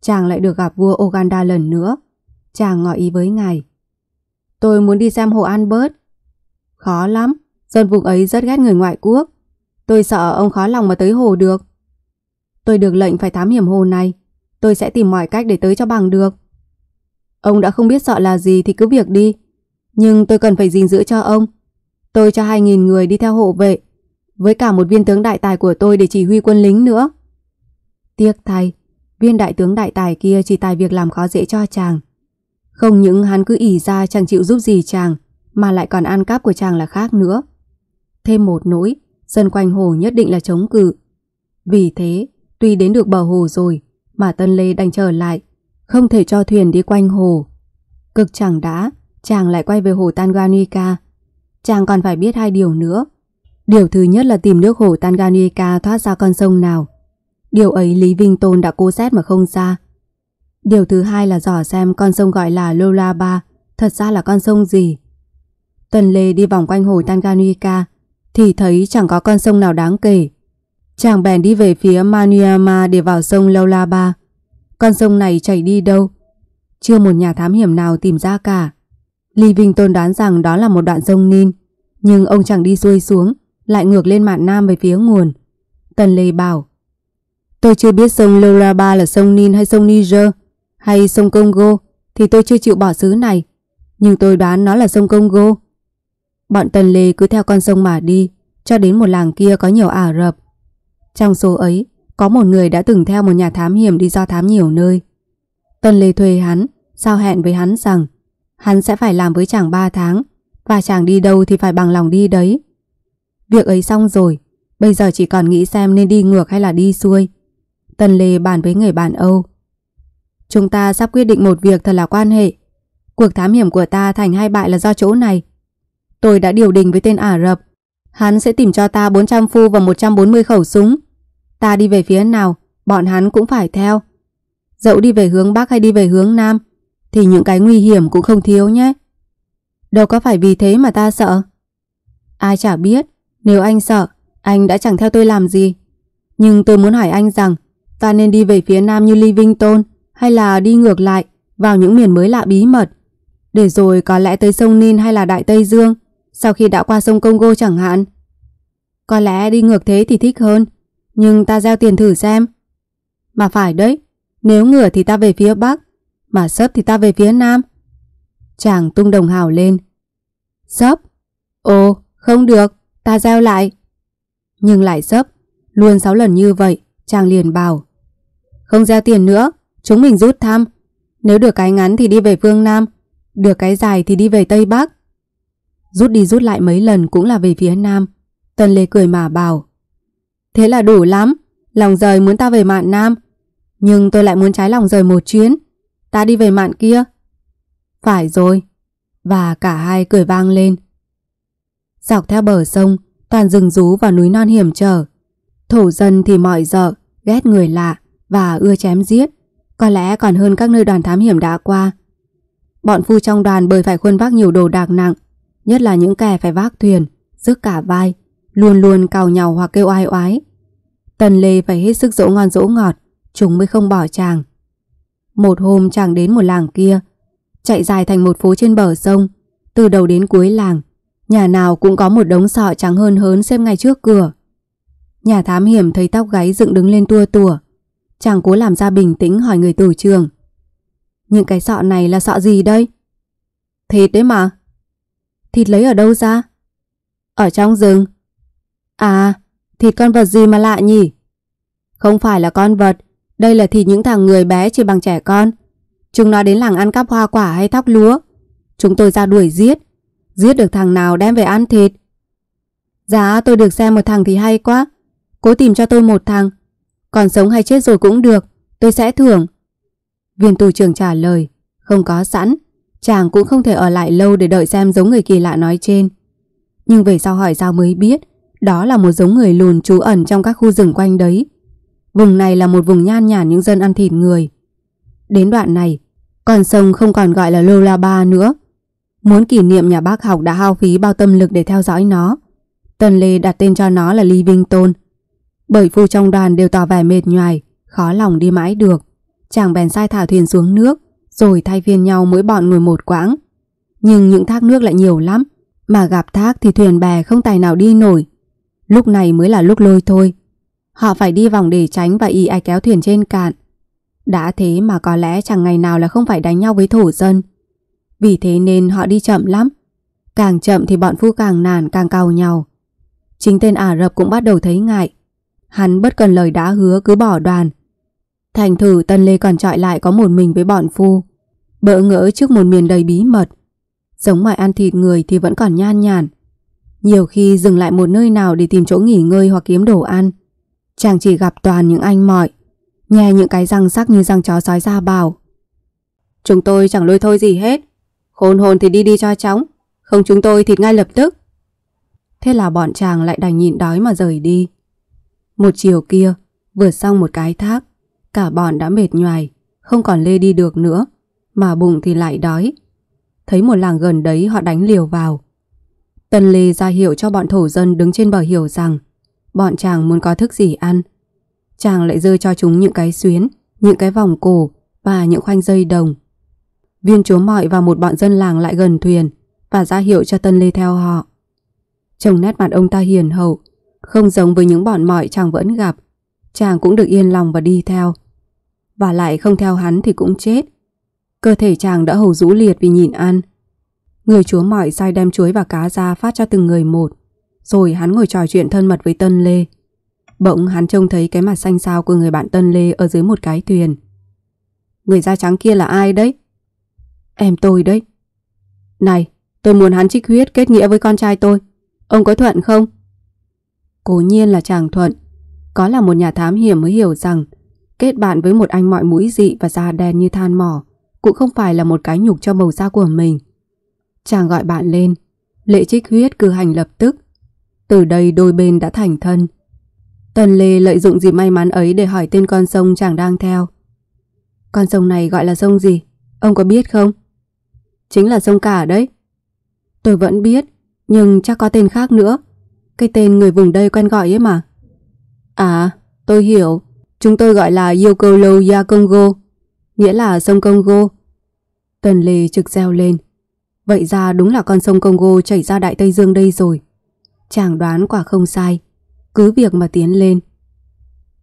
Chàng lại được gặp vua Oganda lần nữa. Chàng ngỏ ý với ngài. Tôi muốn đi xem hồ Albert. Khó lắm, dân vùng ấy rất ghét người ngoại quốc. Tôi sợ ông khó lòng mà tới hồ được. Tôi được lệnh phải thám hiểm hồ này. Tôi sẽ tìm mọi cách để tới cho bằng được. Ông đã không biết sợ là gì thì cứ việc đi. Nhưng tôi cần phải gìn giữ cho ông. Tôi cho 2.000 người đi theo hộ vệ, với cả một viên tướng đại tài của tôi để chỉ huy quân lính nữa. Tiếc thay, viên đại tướng đại tài kia chỉ tài việc làm khó dễ cho chàng. Không những hắn cứ ỉ ra chẳng chịu giúp gì chàng, mà lại còn ăn cắp của chàng là khác nữa. Thêm một nỗi, dân quanh hồ nhất định là chống cự. Vì thế, tuy đến được bờ hồ rồi, mà Tân Lê đành trở lại, không thể cho thuyền đi quanh hồ. Cực chẳng đã, chàng lại quay về hồ Tanganika. Chàng còn phải biết hai điều nữa. Điều thứ nhất là tìm nước hồ Tanganika thoát ra con sông nào. Điều ấy Lý Vinh Tôn đã cố xét mà không ra. Điều thứ hai là dò xem con sông gọi là Lola thật ra là con sông gì. Tần Lê đi vòng quanh hồ Tanganika thì thấy chẳng có con sông nào đáng kể. Chàng bèn đi về phía Maniama để vào sông Lola Con sông này chảy đi đâu? Chưa một nhà thám hiểm nào tìm ra cả. Lý Vinh Tôn đoán rằng đó là một đoạn sông Nin, nhưng ông chẳng đi xuôi xuống, lại ngược lên mạn nam về phía nguồn. Tần Lê bảo, tôi chưa biết sông Loraba là sông Nin hay sông Niger, hay sông Congo, thì tôi chưa chịu bỏ xứ này, nhưng tôi đoán nó là sông Congo. Bọn Tần Lê cứ theo con sông mà đi, cho đến một làng kia có nhiều Ả Rập. Trong số ấy, có một người đã từng theo một nhà thám hiểm đi do thám nhiều nơi. Tần Lê thuê hắn, sao hẹn với hắn rằng Hắn sẽ phải làm với chàng 3 tháng Và chàng đi đâu thì phải bằng lòng đi đấy Việc ấy xong rồi Bây giờ chỉ còn nghĩ xem nên đi ngược hay là đi xuôi Tần Lê bàn với người bạn Âu Chúng ta sắp quyết định một việc thật là quan hệ Cuộc thám hiểm của ta thành hai bại là do chỗ này Tôi đã điều đình với tên Ả Rập Hắn sẽ tìm cho ta 400 phu và 140 khẩu súng Ta đi về phía nào Bọn hắn cũng phải theo Dẫu đi về hướng Bắc hay đi về hướng Nam thì những cái nguy hiểm cũng không thiếu nhé. Đâu có phải vì thế mà ta sợ. Ai chả biết, nếu anh sợ, anh đã chẳng theo tôi làm gì. Nhưng tôi muốn hỏi anh rằng, ta nên đi về phía nam như Livington hay là đi ngược lại vào những miền mới lạ bí mật. Để rồi có lẽ tới sông Ninh hay là Đại Tây Dương, sau khi đã qua sông Congo chẳng hạn. Có lẽ đi ngược thế thì thích hơn, nhưng ta giao tiền thử xem. Mà phải đấy, nếu ngửa thì ta về phía Bắc, mà sớp thì ta về phía nam Chàng tung đồng hào lên sớp, Ồ không được ta gieo lại Nhưng lại sớp, Luôn 6 lần như vậy Chàng liền bảo Không gieo tiền nữa Chúng mình rút thăm Nếu được cái ngắn thì đi về phương nam Được cái dài thì đi về tây bắc Rút đi rút lại mấy lần cũng là về phía nam Tần Lê cười mà bảo Thế là đủ lắm Lòng rời muốn ta về mạn nam Nhưng tôi lại muốn trái lòng rời một chuyến ta đi về mạn kia. Phải rồi. Và cả hai cười vang lên. Dọc theo bờ sông, toàn rừng rú và núi non hiểm trở. Thổ dân thì mọi dợ, ghét người lạ và ưa chém giết. Có lẽ còn hơn các nơi đoàn thám hiểm đã qua. Bọn phu trong đoàn bởi phải khuôn vác nhiều đồ đạc nặng, nhất là những kẻ phải vác thuyền, rước cả vai, luôn luôn cào nhào hoặc kêu oai oái. Tần Lê phải hết sức dỗ ngon dỗ ngọt, chúng mới không bỏ chàng. Một hôm chàng đến một làng kia, chạy dài thành một phố trên bờ sông, từ đầu đến cuối làng, nhà nào cũng có một đống sọ trắng hơn hớn xem ngay trước cửa. Nhà thám hiểm thấy tóc gáy dựng đứng lên tua tủa, chàng cố làm ra bình tĩnh hỏi người tử trường. Những cái sọ này là sọ gì đây? Thịt đấy mà. Thịt lấy ở đâu ra? Ở trong rừng. À, thịt con vật gì mà lạ nhỉ? Không phải là con vật, đây là thịt những thằng người bé chỉ bằng trẻ con. Chúng nó đến làng ăn cắp hoa quả hay thóc lúa. Chúng tôi ra đuổi giết. Giết được thằng nào đem về ăn thịt. Giá dạ, tôi được xem một thằng thì hay quá. Cố tìm cho tôi một thằng. Còn sống hay chết rồi cũng được. Tôi sẽ thưởng. Viên tù trưởng trả lời. Không có sẵn. Chàng cũng không thể ở lại lâu để đợi xem giống người kỳ lạ nói trên. Nhưng về sau hỏi sao mới biết. Đó là một giống người lùn trú ẩn trong các khu rừng quanh đấy. Vùng này là một vùng nhan nhản những dân ăn thịt người. Đến đoạn này, con sông không còn gọi là Lô Ba nữa. Muốn kỷ niệm nhà bác học đã hao phí bao tâm lực để theo dõi nó. Tân Lê đặt tên cho nó là Livingstone. Bởi phu trong đoàn đều tỏ vẻ mệt nhoài, khó lòng đi mãi được. Chàng bèn sai thả thuyền xuống nước, rồi thay phiên nhau mỗi bọn ngồi một quãng. Nhưng những thác nước lại nhiều lắm, mà gặp thác thì thuyền bè không tài nào đi nổi. Lúc này mới là lúc lôi thôi. Họ phải đi vòng để tránh và y ai kéo thuyền trên cạn. Đã thế mà có lẽ chẳng ngày nào là không phải đánh nhau với thổ dân. Vì thế nên họ đi chậm lắm. Càng chậm thì bọn phu càng nản càng cào nhau. Chính tên Ả Rập cũng bắt đầu thấy ngại. Hắn bất cần lời đã hứa cứ bỏ đoàn. Thành thử Tân Lê còn trọi lại có một mình với bọn phu. Bỡ ngỡ trước một miền đầy bí mật. Giống ngoài ăn thịt người thì vẫn còn nhan nhản. Nhiều khi dừng lại một nơi nào để tìm chỗ nghỉ ngơi hoặc kiếm đồ ăn chàng chỉ gặp toàn những anh mọi, nhè những cái răng sắc như răng chó sói ra bảo. Chúng tôi chẳng lôi thôi gì hết, khôn hồn thì đi đi cho chóng, không chúng tôi thì ngay lập tức. Thế là bọn chàng lại đành nhịn đói mà rời đi. Một chiều kia, vượt xong một cái thác, cả bọn đã mệt nhoài, không còn lê đi được nữa, mà bụng thì lại đói. Thấy một làng gần đấy họ đánh liều vào. Tân Lê ra hiệu cho bọn thổ dân đứng trên bờ hiểu rằng bọn chàng muốn có thức gì ăn. Chàng lại rơi cho chúng những cái xuyến, những cái vòng cổ và những khoanh dây đồng. Viên chúa mọi và một bọn dân làng lại gần thuyền và ra hiệu cho Tân Lê theo họ. Trông nét mặt ông ta hiền hậu, không giống với những bọn mọi chàng vẫn gặp. Chàng cũng được yên lòng và đi theo. Và lại không theo hắn thì cũng chết. Cơ thể chàng đã hầu rũ liệt vì nhìn ăn. Người chúa mọi sai đem chuối và cá ra phát cho từng người một. Rồi hắn ngồi trò chuyện thân mật với Tân Lê Bỗng hắn trông thấy cái mặt xanh xao của người bạn Tân Lê ở dưới một cái thuyền Người da trắng kia là ai đấy? Em tôi đấy Này, tôi muốn hắn trích huyết kết nghĩa với con trai tôi Ông có thuận không? Cố nhiên là chàng thuận Có là một nhà thám hiểm mới hiểu rằng Kết bạn với một anh mọi mũi dị và da đen như than mỏ Cũng không phải là một cái nhục cho màu da của mình Chàng gọi bạn lên Lệ trích huyết cử hành lập tức từ đây đôi bên đã thành thân. Tần Lê lợi dụng dịp may mắn ấy để hỏi tên con sông chàng đang theo. Con sông này gọi là sông gì? Ông có biết không? Chính là sông Cả đấy. Tôi vẫn biết, nhưng chắc có tên khác nữa. Cái tên người vùng đây quen gọi ấy mà. À, tôi hiểu. Chúng tôi gọi là Yokolo Ya Congo, nghĩa là sông Congo. Tần Lê trực reo lên. Vậy ra đúng là con sông Congo chảy ra Đại Tây Dương đây rồi. Chàng đoán quả không sai Cứ việc mà tiến lên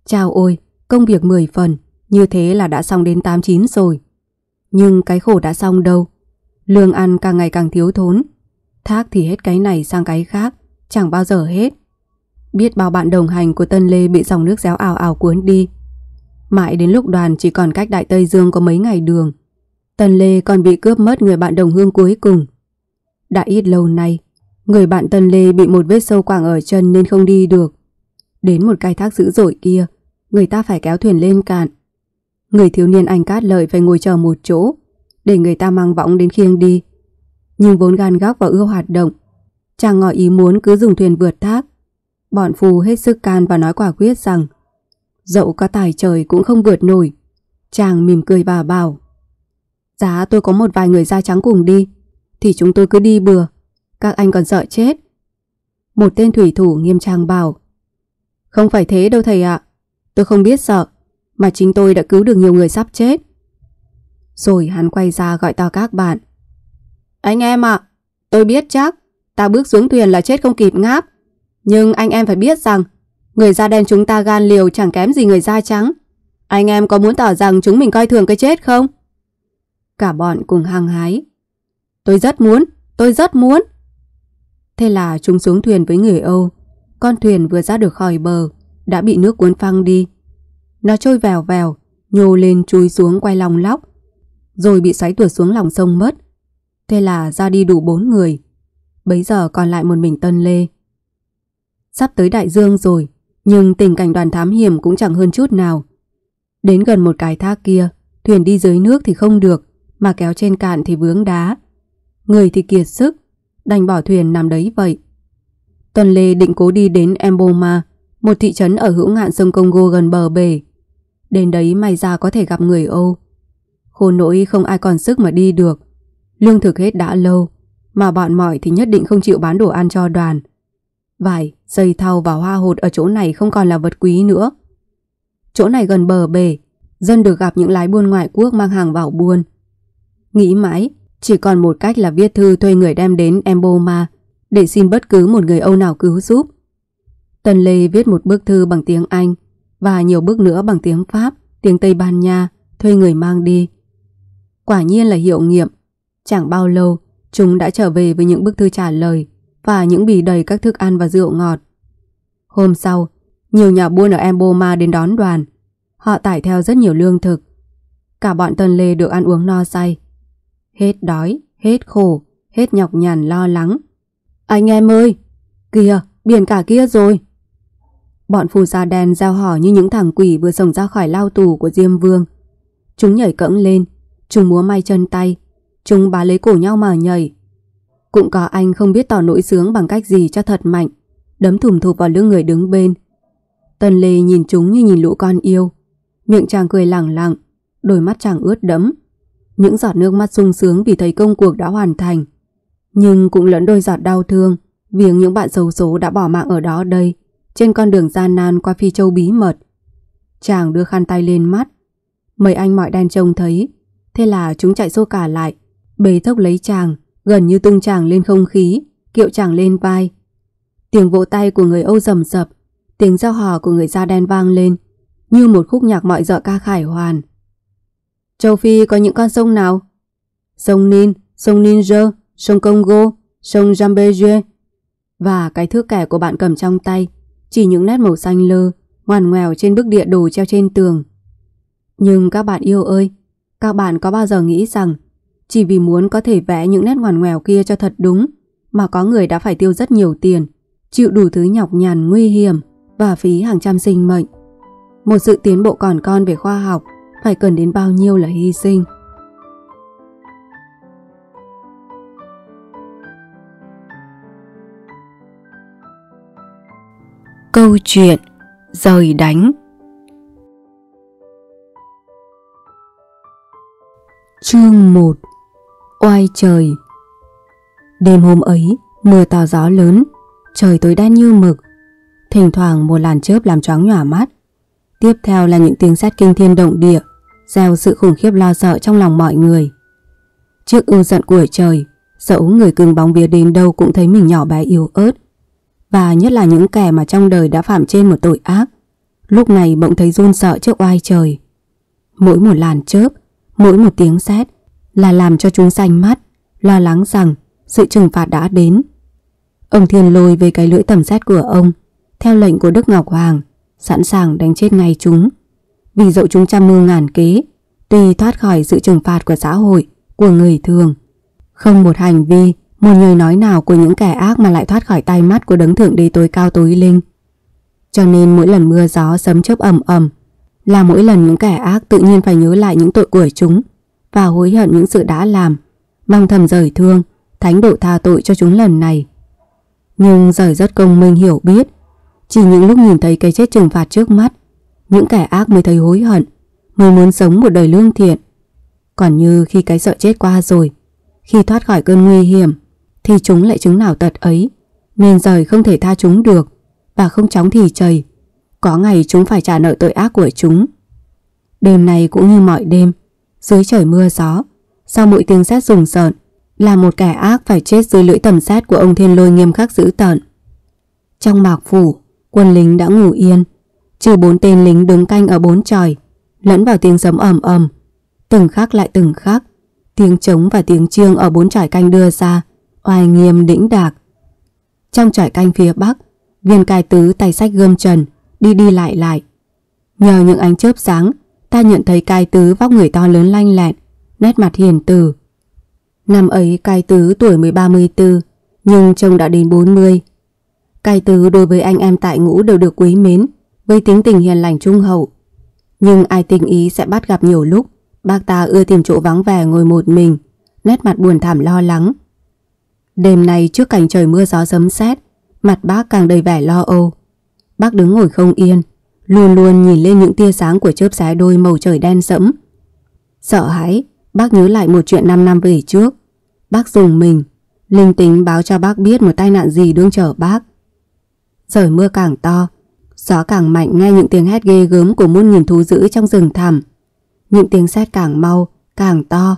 Chào ôi, công việc 10 phần Như thế là đã xong đến 89 rồi Nhưng cái khổ đã xong đâu Lương ăn càng ngày càng thiếu thốn Thác thì hết cái này sang cái khác Chẳng bao giờ hết Biết bao bạn đồng hành của Tân Lê Bị dòng nước réo ảo ảo cuốn đi Mãi đến lúc đoàn chỉ còn cách Đại Tây Dương Có mấy ngày đường Tân Lê còn bị cướp mất người bạn đồng hương cuối cùng Đã ít lâu nay Người bạn Tân Lê bị một vết sâu quảng ở chân nên không đi được. Đến một cái thác dữ dội kia, người ta phải kéo thuyền lên cạn. Người thiếu niên anh cát lợi phải ngồi chờ một chỗ, để người ta mang võng đến khiêng đi. Nhưng vốn gan góc và ưa hoạt động, chàng ngỏ ý muốn cứ dùng thuyền vượt thác. Bọn phù hết sức can và nói quả quyết rằng, dẫu có tài trời cũng không vượt nổi. Chàng mỉm cười và bảo, giá tôi có một vài người da trắng cùng đi, thì chúng tôi cứ đi bừa. Các anh còn sợ chết Một tên thủy thủ nghiêm trang bảo Không phải thế đâu thầy ạ Tôi không biết sợ Mà chính tôi đã cứu được nhiều người sắp chết Rồi hắn quay ra gọi to các bạn Anh em ạ Tôi biết chắc Ta bước xuống thuyền là chết không kịp ngáp Nhưng anh em phải biết rằng Người da đen chúng ta gan liều chẳng kém gì người da trắng Anh em có muốn tỏ rằng chúng mình coi thường cái chết không? Cả bọn cùng hăng hái Tôi rất muốn, tôi rất muốn Thế là chúng xuống thuyền với người Âu. Con thuyền vừa ra được khỏi bờ, đã bị nước cuốn phăng đi. Nó trôi vèo vèo, nhô lên chui xuống quay lòng lóc, rồi bị xoáy tuột xuống lòng sông mất. Thế là ra đi đủ bốn người. Bấy giờ còn lại một mình Tân Lê. Sắp tới đại dương rồi, nhưng tình cảnh đoàn thám hiểm cũng chẳng hơn chút nào. Đến gần một cái thác kia, thuyền đi dưới nước thì không được, mà kéo trên cạn thì vướng đá. Người thì kiệt sức, đành bỏ thuyền nằm đấy vậy. Tuần Lê định cố đi đến Emboma, một thị trấn ở hữu ngạn sông Congo gần bờ bể. Đến đấy may ra có thể gặp người Âu. Khôn nỗi không ai còn sức mà đi được. Lương thực hết đã lâu, mà bọn mỏi thì nhất định không chịu bán đồ ăn cho đoàn. Vải, dây thau và hoa hột ở chỗ này không còn là vật quý nữa. Chỗ này gần bờ bể, dân được gặp những lái buôn ngoại quốc mang hàng vào buôn. Nghĩ mãi, chỉ còn một cách là viết thư thuê người đem đến Emboma để xin bất cứ một người Âu nào cứu giúp. Tần Lê viết một bức thư bằng tiếng Anh và nhiều bức nữa bằng tiếng Pháp, tiếng Tây Ban Nha, thuê người mang đi. Quả nhiên là hiệu nghiệm. Chẳng bao lâu, chúng đã trở về với những bức thư trả lời và những bì đầy các thức ăn và rượu ngọt. Hôm sau, nhiều nhà buôn ở Emboma đến đón đoàn. Họ tải theo rất nhiều lương thực. Cả bọn Tân Lê được ăn uống no say hết đói, hết khổ, hết nhọc nhằn lo lắng. Anh em ơi, kìa, biển cả kia rồi. Bọn phù sa đen giao hò như những thằng quỷ vừa sổng ra khỏi lao tù của Diêm Vương. Chúng nhảy cẫng lên, chúng múa may chân tay, chúng bá lấy cổ nhau mà nhảy. Cũng có anh không biết tỏ nỗi sướng bằng cách gì cho thật mạnh, đấm thùm thụp vào lưng người đứng bên. Tần Lê nhìn chúng như nhìn lũ con yêu, miệng chàng cười lẳng lặng, đôi mắt chàng ướt đẫm, những giọt nước mắt sung sướng vì thấy công cuộc đã hoàn thành, nhưng cũng lẫn đôi giọt đau thương vì những bạn xấu số đã bỏ mạng ở đó đây, trên con đường gian nan qua phi châu bí mật. Chàng đưa khăn tay lên mắt, mấy anh mọi đen trông thấy, thế là chúng chạy xô cả lại, bế thốc lấy chàng, gần như tung chàng lên không khí, kiệu chàng lên vai. Tiếng vỗ tay của người Âu rầm rập, tiếng giao hò của người da đen vang lên, như một khúc nhạc mọi dợ ca khải hoàn. Châu Phi có những con sông nào? Sông Nin, sông Niger, sông Congo, sông Zambezi Và cái thước kẻ của bạn cầm trong tay, chỉ những nét màu xanh lơ, ngoằn ngoèo trên bức địa đồ treo trên tường. Nhưng các bạn yêu ơi, các bạn có bao giờ nghĩ rằng chỉ vì muốn có thể vẽ những nét ngoằn ngoèo kia cho thật đúng mà có người đã phải tiêu rất nhiều tiền, chịu đủ thứ nhọc nhằn nguy hiểm và phí hàng trăm sinh mệnh. Một sự tiến bộ còn con về khoa học phải cần đến bao nhiêu là hy sinh. Câu chuyện Rời đánh Chương 1 Oai trời Đêm hôm ấy, mưa to gió lớn, trời tối đen như mực. Thỉnh thoảng một làn chớp làm choáng nhỏa mắt. Tiếp theo là những tiếng sát kinh thiên động địa gieo sự khủng khiếp lo sợ trong lòng mọi người. Trước ưu giận của trời, dẫu người cưng bóng bía đến đâu cũng thấy mình nhỏ bé yếu ớt. Và nhất là những kẻ mà trong đời đã phạm trên một tội ác, lúc này bỗng thấy run sợ trước oai trời. Mỗi một làn chớp, mỗi một tiếng sét là làm cho chúng xanh mắt, lo lắng rằng sự trừng phạt đã đến. Ông Thiên lôi về cái lưỡi tầm xét của ông, theo lệnh của Đức Ngọc Hoàng, sẵn sàng đánh chết ngay chúng vì dậu chúng trăm mưu ngàn kế, tuy thoát khỏi sự trừng phạt của xã hội, của người thường. Không một hành vi, một lời nói nào của những kẻ ác mà lại thoát khỏi tay mắt của đấng thượng đế tối cao tối linh. Cho nên mỗi lần mưa gió sấm chớp ầm ầm là mỗi lần những kẻ ác tự nhiên phải nhớ lại những tội của chúng và hối hận những sự đã làm, mong thầm rời thương, thánh độ tha tội cho chúng lần này. Nhưng rời rất công minh hiểu biết, chỉ những lúc nhìn thấy cái chết trừng phạt trước mắt những kẻ ác mới thấy hối hận Mới muốn sống một đời lương thiện Còn như khi cái sợ chết qua rồi Khi thoát khỏi cơn nguy hiểm Thì chúng lại chứng nào tật ấy Nên rời không thể tha chúng được Và không chóng thì trời Có ngày chúng phải trả nợ tội ác của chúng Đêm này cũng như mọi đêm Dưới trời mưa gió Sau mỗi tiếng sét rùng sợn Là một kẻ ác phải chết dưới lưỡi tầm sát Của ông thiên lôi nghiêm khắc dữ tợn Trong mạc phủ Quân lính đã ngủ yên trừ bốn tên lính đứng canh ở bốn tròi, lẫn vào tiếng sấm ầm ầm, từng khắc lại từng khắc, tiếng trống và tiếng chiêng ở bốn tròi canh đưa ra, oai nghiêm đĩnh đạc. Trong tròi canh phía bắc, viên cai tứ tay sách gươm trần, đi đi lại lại. Nhờ những ánh chớp sáng, ta nhận thấy cai tứ vóc người to lớn lanh lẹn, nét mặt hiền từ. Năm ấy cai tứ tuổi 13-14, nhưng trông đã đến 40. Cai tứ đối với anh em tại ngũ đều được quý mến, với tính tình hiền lành trung hậu. Nhưng ai tình ý sẽ bắt gặp nhiều lúc, bác ta ưa tìm chỗ vắng vẻ ngồi một mình, nét mặt buồn thảm lo lắng. Đêm nay trước cảnh trời mưa gió giấm sét, mặt bác càng đầy vẻ lo âu. Bác đứng ngồi không yên, luôn luôn nhìn lên những tia sáng của chớp xé đôi màu trời đen sẫm. Sợ hãi, bác nhớ lại một chuyện 5 năm về trước. Bác dùng mình, linh tính báo cho bác biết một tai nạn gì đương chờ bác. Trời mưa càng to, Gió càng mạnh nghe những tiếng hét ghê gớm của muôn nghìn thú dữ trong rừng thẳm. Những tiếng sét càng mau, càng to.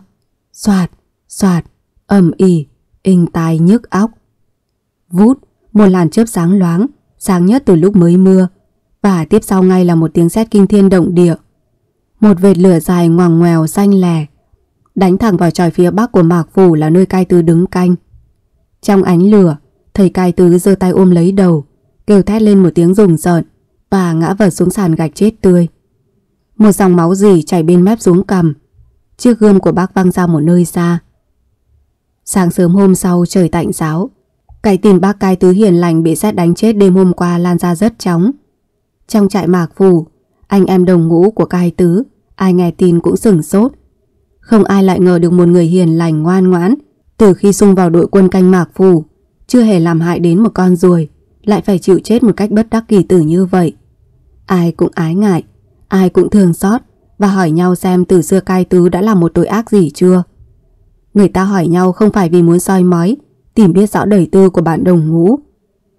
Xoạt, xoạt, ầm ỉ, inh tai nhức óc. Vút, một làn chớp sáng loáng, sáng nhất từ lúc mới mưa, và tiếp sau ngay là một tiếng sét kinh thiên động địa. Một vệt lửa dài ngoằng ngoèo xanh lè, đánh thẳng vào tròi phía bắc của Mạc Phủ là nơi cai tứ đứng canh. Trong ánh lửa, thầy cai tứ giơ tay ôm lấy đầu, kêu thét lên một tiếng rùng rợn và ngã vật xuống sàn gạch chết tươi. Một dòng máu dì chảy bên mép xuống cằm. Chiếc gươm của bác văng ra một nơi xa. Sáng sớm hôm sau trời tạnh giáo. Cái tin bác cai tứ hiền lành bị xét đánh chết đêm hôm qua lan ra rất chóng. Trong trại mạc phủ, anh em đồng ngũ của cai tứ, ai nghe tin cũng sửng sốt. Không ai lại ngờ được một người hiền lành ngoan ngoãn từ khi xung vào đội quân canh mạc phủ, chưa hề làm hại đến một con ruồi, lại phải chịu chết một cách bất đắc kỳ tử như vậy. Ai cũng ái ngại, ai cũng thường xót và hỏi nhau xem từ xưa cai tứ đã làm một tội ác gì chưa. Người ta hỏi nhau không phải vì muốn soi mói, tìm biết rõ đời tư của bạn đồng ngũ,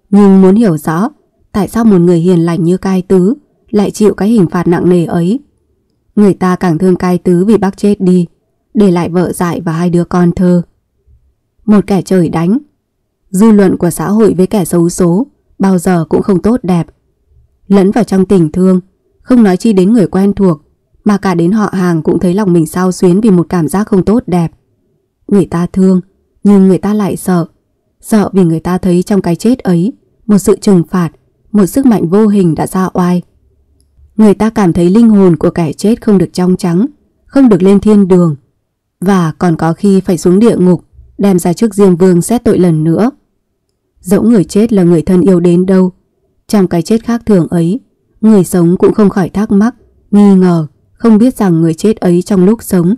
nhưng muốn hiểu rõ tại sao một người hiền lành như cai tứ lại chịu cái hình phạt nặng nề ấy. Người ta càng thương cai tứ vì bác chết đi, để lại vợ dại và hai đứa con thơ. Một kẻ trời đánh, dư luận của xã hội với kẻ xấu số bao giờ cũng không tốt đẹp lẫn vào trong tình thương, không nói chi đến người quen thuộc, mà cả đến họ hàng cũng thấy lòng mình sao xuyến vì một cảm giác không tốt đẹp. Người ta thương, nhưng người ta lại sợ. Sợ vì người ta thấy trong cái chết ấy, một sự trừng phạt, một sức mạnh vô hình đã ra oai. Người ta cảm thấy linh hồn của kẻ chết không được trong trắng, không được lên thiên đường, và còn có khi phải xuống địa ngục, đem ra trước Diêm Vương xét tội lần nữa. Dẫu người chết là người thân yêu đến đâu, trong cái chết khác thường ấy, người sống cũng không khỏi thắc mắc, nghi ngờ, không biết rằng người chết ấy trong lúc sống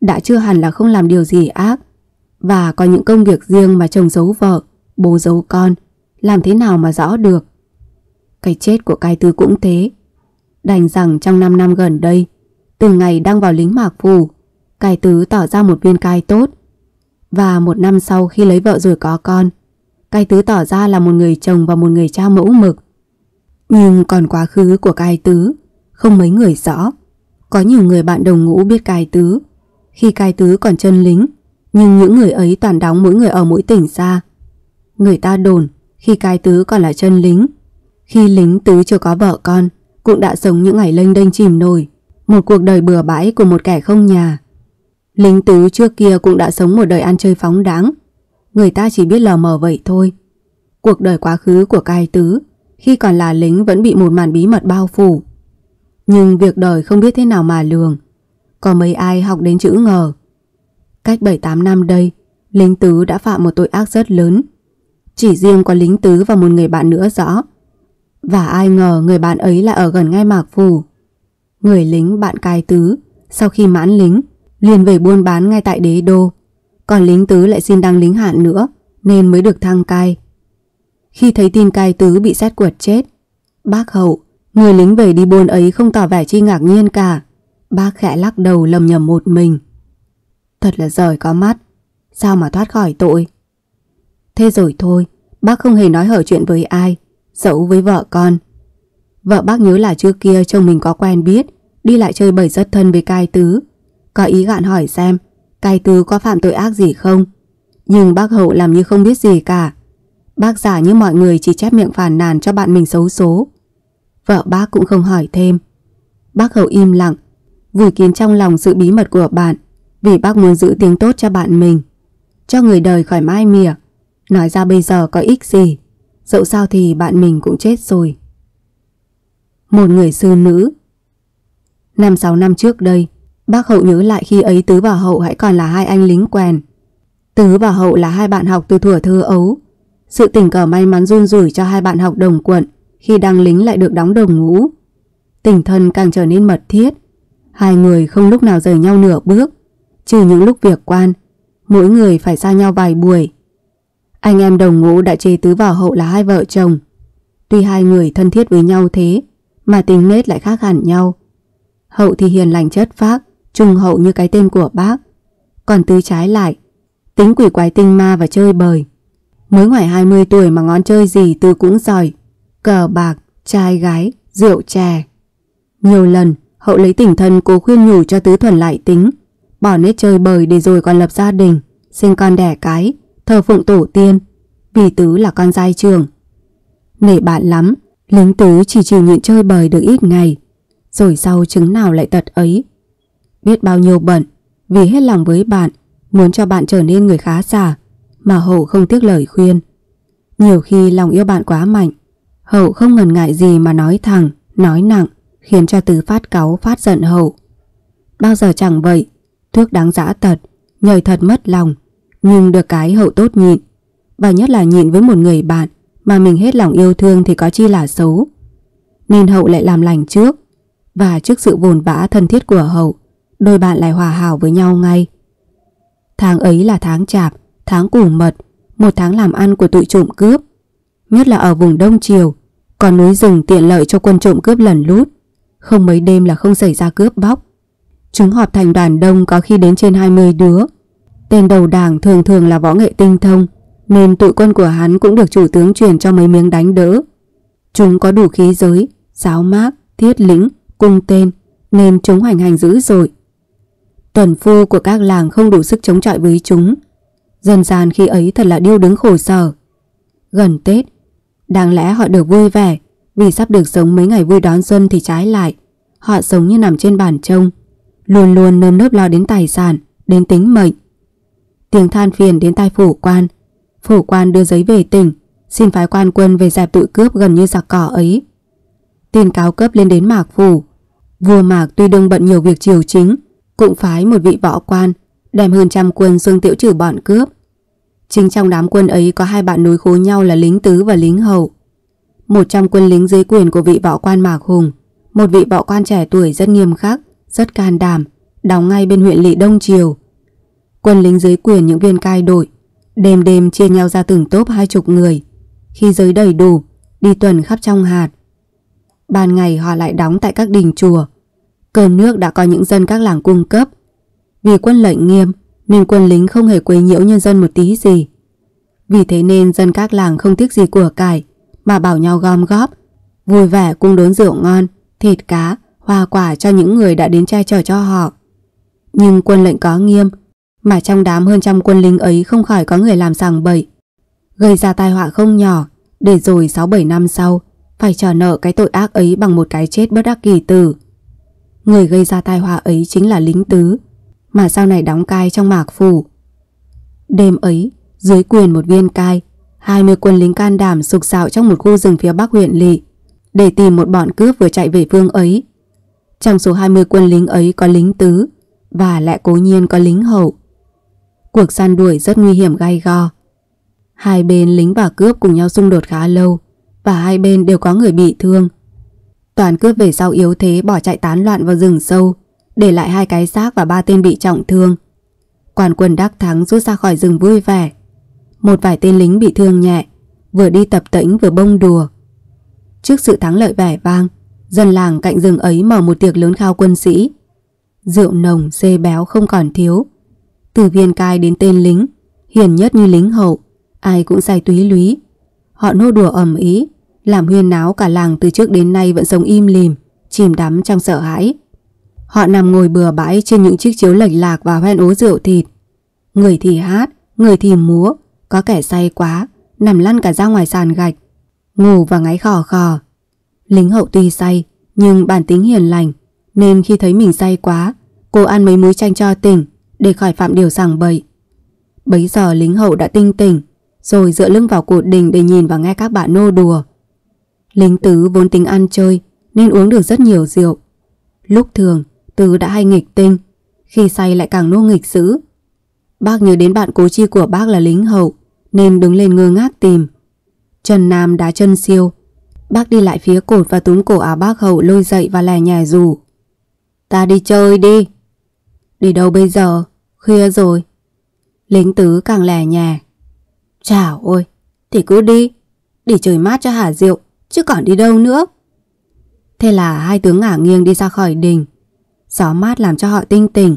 đã chưa hẳn là không làm điều gì ác và có những công việc riêng mà chồng giấu vợ, bố giấu con, làm thế nào mà rõ được. Cái chết của cai tư cũng thế. Đành rằng trong 5 năm gần đây, từ ngày đang vào lính mạc phù, cai tứ tỏ ra một viên cai tốt. Và một năm sau khi lấy vợ rồi có con, cai tứ tỏ ra là một người chồng và một người cha mẫu mực. Nhưng còn quá khứ của cai tứ Không mấy người rõ Có nhiều người bạn đồng ngũ biết cai tứ Khi cai tứ còn chân lính Nhưng những người ấy toàn đóng mỗi người ở mỗi tỉnh xa Người ta đồn Khi cai tứ còn là chân lính Khi lính tứ chưa có vợ con Cũng đã sống những ngày lênh đênh chìm nổi Một cuộc đời bừa bãi của một kẻ không nhà Lính tứ trước kia cũng đã sống một đời ăn chơi phóng đáng Người ta chỉ biết lờ mờ vậy thôi Cuộc đời quá khứ của cai tứ khi còn là lính vẫn bị một màn bí mật bao phủ. Nhưng việc đời không biết thế nào mà lường, có mấy ai học đến chữ ngờ. Cách 7-8 năm đây, lính tứ đã phạm một tội ác rất lớn. Chỉ riêng có lính tứ và một người bạn nữa rõ. Và ai ngờ người bạn ấy là ở gần ngay mạc phủ. Người lính bạn cai tứ, sau khi mãn lính, liền về buôn bán ngay tại đế đô. Còn lính tứ lại xin đăng lính hạn nữa, nên mới được thăng cai. Khi thấy tin cai tứ bị xét quật chết Bác hậu Người lính về đi buôn ấy không tỏ vẻ chi ngạc nhiên cả Bác khẽ lắc đầu lầm nhầm một mình Thật là giỏi có mắt Sao mà thoát khỏi tội Thế rồi thôi Bác không hề nói hở chuyện với ai Dẫu với vợ con Vợ bác nhớ là trước kia chồng mình có quen biết Đi lại chơi bời rất thân với cai tứ Có ý gạn hỏi xem Cai tứ có phạm tội ác gì không Nhưng bác hậu làm như không biết gì cả Bác giả như mọi người chỉ chép miệng phàn nàn cho bạn mình xấu số. Vợ bác cũng không hỏi thêm. Bác hậu im lặng, vùi kín trong lòng sự bí mật của bạn vì bác muốn giữ tiếng tốt cho bạn mình. Cho người đời khỏi mai mỉa. Nói ra bây giờ có ích gì. Dẫu sao thì bạn mình cũng chết rồi. Một người sư nữ Năm sáu năm trước đây, bác Hậu nhớ lại khi ấy Tứ và Hậu hãy còn là hai anh lính quèn. Tứ và Hậu là hai bạn học từ thuở thơ ấu, sự tình cờ may mắn run rủi cho hai bạn học đồng quận khi đang lính lại được đóng đồng ngũ. Tình thân càng trở nên mật thiết. Hai người không lúc nào rời nhau nửa bước, trừ những lúc việc quan, mỗi người phải xa nhau vài buổi. Anh em đồng ngũ đã chế tứ vào hậu là hai vợ chồng. Tuy hai người thân thiết với nhau thế, mà tính nết lại khác hẳn nhau. Hậu thì hiền lành chất phác, trung hậu như cái tên của bác. Còn tứ trái lại, tính quỷ quái tinh ma và chơi bời, Mới ngoài 20 tuổi mà ngón chơi gì Từ cũng giỏi Cờ bạc, trai gái, rượu chè Nhiều lần Hậu lấy tỉnh thân cố khuyên nhủ cho Tứ Thuần lại tính Bỏ nết chơi bời để rồi còn lập gia đình Sinh con đẻ cái Thờ phụng tổ tiên Vì Tứ là con giai trường Nể bạn lắm Lính Tứ chỉ chịu nhịn chơi bời được ít ngày Rồi sau chứng nào lại tật ấy Biết bao nhiêu bận Vì hết lòng với bạn Muốn cho bạn trở nên người khá giả mà Hậu không tiếc lời khuyên. Nhiều khi lòng yêu bạn quá mạnh, Hậu không ngần ngại gì mà nói thẳng, nói nặng, khiến cho Tứ phát cáu phát giận Hậu. Bao giờ chẳng vậy, thuốc đáng dã tật, nhời thật mất lòng, nhưng được cái Hậu tốt nhịn. Và nhất là nhịn với một người bạn mà mình hết lòng yêu thương thì có chi là xấu. Nên Hậu lại làm lành trước, và trước sự vồn vã thân thiết của Hậu, đôi bạn lại hòa hảo với nhau ngay. Tháng ấy là tháng chạp, tháng củ mật, một tháng làm ăn của tụi trộm cướp. Nhất là ở vùng Đông Triều, còn núi rừng tiện lợi cho quân trộm cướp lần lút. Không mấy đêm là không xảy ra cướp bóc. Chúng họp thành đoàn đông có khi đến trên 20 đứa. Tên đầu đảng thường thường là võ nghệ tinh thông, nên tụi quân của hắn cũng được chủ tướng truyền cho mấy miếng đánh đỡ. Chúng có đủ khí giới, giáo mác, thiết lĩnh, cung tên, nên chúng hoành hành dữ dội. Tuần phu của các làng không đủ sức chống chọi với chúng, dần gian khi ấy thật là điêu đứng khổ sở Gần Tết Đáng lẽ họ được vui vẻ Vì sắp được sống mấy ngày vui đón xuân thì trái lại Họ sống như nằm trên bàn trông Luôn luôn nơm nớp lo đến tài sản Đến tính mệnh Tiếng than phiền đến tai phủ quan Phủ quan đưa giấy về tỉnh Xin phái quan quân về dẹp tụi cướp gần như giặc cỏ ấy Tin cáo cấp lên đến mạc phủ Vua mạc tuy đương bận nhiều việc triều chính Cũng phái một vị võ quan đem hơn trăm quân dương tiểu trừ bọn cướp. Chính trong đám quân ấy có hai bạn núi khố nhau là lính tứ và lính hậu. Một trăm quân lính dưới quyền của vị võ quan Mạc Hùng, một vị võ quan trẻ tuổi rất nghiêm khắc, rất can đảm, đóng ngay bên huyện lỵ Đông Triều. Quân lính dưới quyền những viên cai đội, đêm đêm chia nhau ra từng tốp hai chục người. Khi giới đầy đủ, đi tuần khắp trong hạt. Ban ngày họ lại đóng tại các đình chùa. Cơm nước đã có những dân các làng cung cấp, vì quân lệnh nghiêm nên quân lính không hề quấy nhiễu nhân dân một tí gì. Vì thế nên dân các làng không tiếc gì của cải mà bảo nhau gom góp, vui vẻ cung đốn rượu ngon, thịt cá, hoa quả cho những người đã đến trai chờ cho họ. Nhưng quân lệnh có nghiêm mà trong đám hơn trăm quân lính ấy không khỏi có người làm sàng bậy, gây ra tai họa không nhỏ để rồi 6-7 năm sau phải trả nợ cái tội ác ấy bằng một cái chết bất đắc kỳ tử. Người gây ra tai họa ấy chính là lính tứ, mà sau này đóng cai trong mạc phủ. Đêm ấy, dưới quyền một viên cai, 20 quân lính can đảm sục sạo trong một khu rừng phía bắc huyện lỵ để tìm một bọn cướp vừa chạy về phương ấy. Trong số 20 quân lính ấy có lính tứ và lại cố nhiên có lính hậu. Cuộc săn đuổi rất nguy hiểm gai go. Hai bên lính và cướp cùng nhau xung đột khá lâu và hai bên đều có người bị thương. Toàn cướp về sau yếu thế bỏ chạy tán loạn vào rừng sâu để lại hai cái xác và ba tên bị trọng thương. Quan quân đắc thắng rút ra khỏi rừng vui vẻ. Một vài tên lính bị thương nhẹ, vừa đi tập tĩnh vừa bông đùa. Trước sự thắng lợi vẻ vang, dân làng cạnh rừng ấy mở một tiệc lớn khao quân sĩ. Rượu nồng, dê béo không còn thiếu. Từ viên cai đến tên lính, hiền nhất như lính hậu, ai cũng say túy lúy. Họ nô đùa ầm ý, làm huyên náo cả làng từ trước đến nay vẫn sống im lìm, chìm đắm trong sợ hãi. Họ nằm ngồi bừa bãi trên những chiếc chiếu lệch lạc và hoen ố rượu thịt. Người thì hát, người thì múa, có kẻ say quá, nằm lăn cả ra ngoài sàn gạch, ngủ và ngáy khò khò. Lính hậu tuy say, nhưng bản tính hiền lành, nên khi thấy mình say quá, cô ăn mấy muối chanh cho tỉnh để khỏi phạm điều sàng bậy. Bấy giờ lính hậu đã tinh tỉnh, rồi dựa lưng vào cột đình để nhìn và nghe các bạn nô đùa. Lính tứ vốn tính ăn chơi nên uống được rất nhiều rượu. Lúc thường, Tứ đã hay nghịch tinh, khi say lại càng nô nghịch dữ. Bác nhớ đến bạn cố chi của bác là lính hậu, nên đứng lên ngơ ngác tìm. Trần Nam đá chân siêu, bác đi lại phía cột và túm cổ áo bác hậu lôi dậy và lè nhè rủ. Ta đi chơi đi. Đi đâu bây giờ? Khuya rồi. Lính tứ càng lè nhè. Chào ôi, thì cứ đi. Để trời mát cho hả rượu, chứ còn đi đâu nữa. Thế là hai tướng ngả nghiêng đi ra khỏi đình. Gió mát làm cho họ tinh tỉnh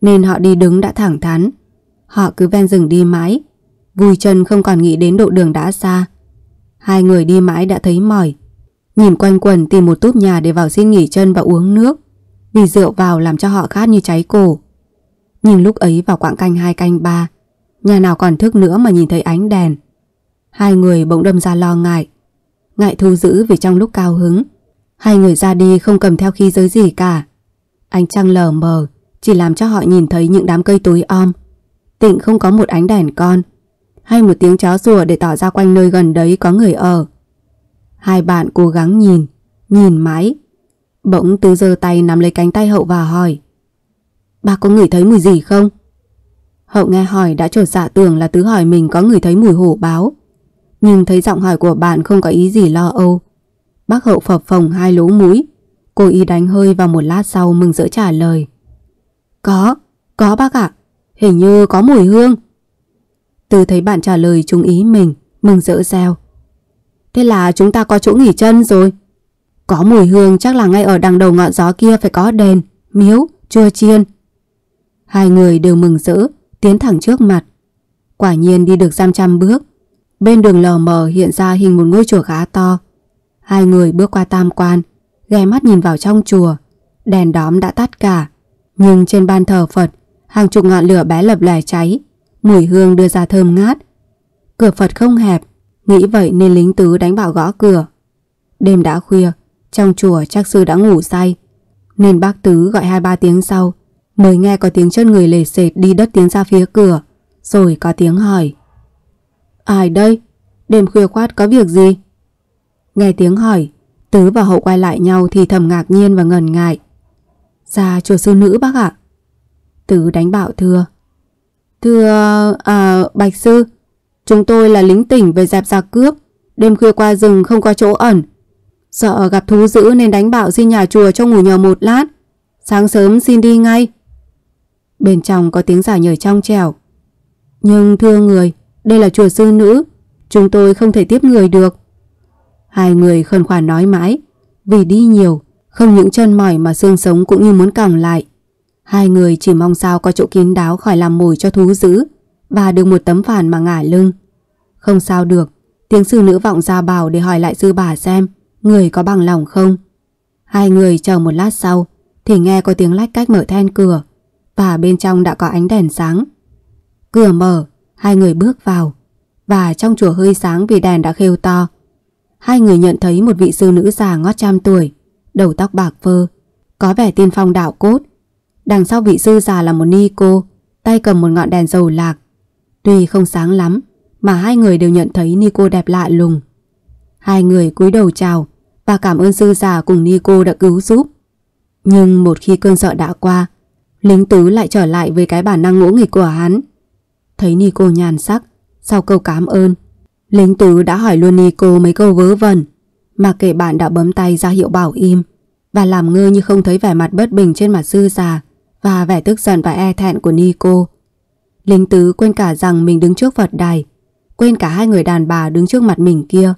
Nên họ đi đứng đã thẳng thắn Họ cứ ven rừng đi mãi vùi chân không còn nghĩ đến độ đường đã xa Hai người đi mãi đã thấy mỏi Nhìn quanh quần tìm một túp nhà để vào xin nghỉ chân và uống nước Vì rượu vào làm cho họ khát như cháy cổ Nhìn lúc ấy vào quãng canh hai canh ba Nhà nào còn thức nữa mà nhìn thấy ánh đèn Hai người bỗng đâm ra lo ngại Ngại thu giữ vì trong lúc cao hứng Hai người ra đi không cầm theo khí giới gì cả Ánh trăng lờ mờ chỉ làm cho họ nhìn thấy những đám cây túi om. Tịnh không có một ánh đèn con hay một tiếng chó rùa để tỏ ra quanh nơi gần đấy có người ở. Hai bạn cố gắng nhìn, nhìn mãi. Bỗng Tư giơ tay nắm lấy cánh tay Hậu và hỏi Bà có ngửi thấy mùi gì không? Hậu nghe hỏi đã trột dạ tưởng là Tứ hỏi mình có ngửi thấy mùi hổ báo. Nhưng thấy giọng hỏi của bạn không có ý gì lo âu. Bác Hậu phập phồng hai lỗ mũi Cô y đánh hơi vào một lát sau mừng rỡ trả lời. Có, có bác ạ. Hình như có mùi hương. Từ thấy bạn trả lời chúng ý mình, mừng rỡ reo. Thế là chúng ta có chỗ nghỉ chân rồi. Có mùi hương chắc là ngay ở đằng đầu ngọn gió kia phải có đền miếu, chua chiên. Hai người đều mừng rỡ, tiến thẳng trước mặt. Quả nhiên đi được giam trăm bước. Bên đường lờ mờ hiện ra hình một ngôi chùa khá to. Hai người bước qua tam quan, ghé mắt nhìn vào trong chùa. Đèn đóm đã tắt cả, nhưng trên ban thờ Phật, hàng chục ngọn lửa bé lập lòe cháy, mùi hương đưa ra thơm ngát. Cửa Phật không hẹp, nghĩ vậy nên lính tứ đánh bảo gõ cửa. Đêm đã khuya, trong chùa chắc sư đã ngủ say, nên bác tứ gọi hai ba tiếng sau, mới nghe có tiếng chân người lề sệt đi đất tiến ra phía cửa, rồi có tiếng hỏi. Ai đây? Đêm khuya khoát có việc gì? Nghe tiếng hỏi, Tứ và hậu quay lại nhau thì thầm ngạc nhiên và ngần ngại. Ra dạ, chùa sư nữ bác ạ. Tứ đánh bạo thưa. Thưa, à, Bạch Sư, chúng tôi là lính tỉnh về dẹp giặc cướp, đêm khuya qua rừng không có chỗ ẩn. Sợ gặp thú dữ nên đánh bạo xin nhà chùa cho ngủ nhờ một lát, sáng sớm xin đi ngay. Bên trong có tiếng giả nhời trong trèo. Nhưng thưa người, đây là chùa sư nữ, chúng tôi không thể tiếp người được. Hai người khẩn khoản nói mãi, vì đi nhiều, không những chân mỏi mà xương sống cũng như muốn còng lại. Hai người chỉ mong sao có chỗ kín đáo khỏi làm mồi cho thú dữ và được một tấm phản mà ngả lưng. Không sao được, tiếng sư nữ vọng ra bảo để hỏi lại sư bà xem người có bằng lòng không. Hai người chờ một lát sau thì nghe có tiếng lách cách mở then cửa và bên trong đã có ánh đèn sáng. Cửa mở, hai người bước vào và trong chùa hơi sáng vì đèn đã khêu to Hai người nhận thấy một vị sư nữ già ngót trăm tuổi, đầu tóc bạc phơ, có vẻ tiên phong đạo cốt. Đằng sau vị sư già là một ni cô, tay cầm một ngọn đèn dầu lạc. Tuy không sáng lắm, mà hai người đều nhận thấy ni cô đẹp lạ lùng. Hai người cúi đầu chào và cảm ơn sư già cùng ni cô đã cứu giúp. Nhưng một khi cơn sợ đã qua, lính tứ lại trở lại với cái bản năng ngỗ nghịch của hắn. Thấy ni cô nhàn sắc, sau câu cảm ơn, Lính tứ đã hỏi luôn Nico mấy câu vớ vẩn Mà kể bạn đã bấm tay ra hiệu bảo im Và làm ngơ như không thấy vẻ mặt bất bình trên mặt sư già Và vẻ tức giận và e thẹn của Nico Lính Tứ quên cả rằng mình đứng trước Phật đài Quên cả hai người đàn bà đứng trước mặt mình kia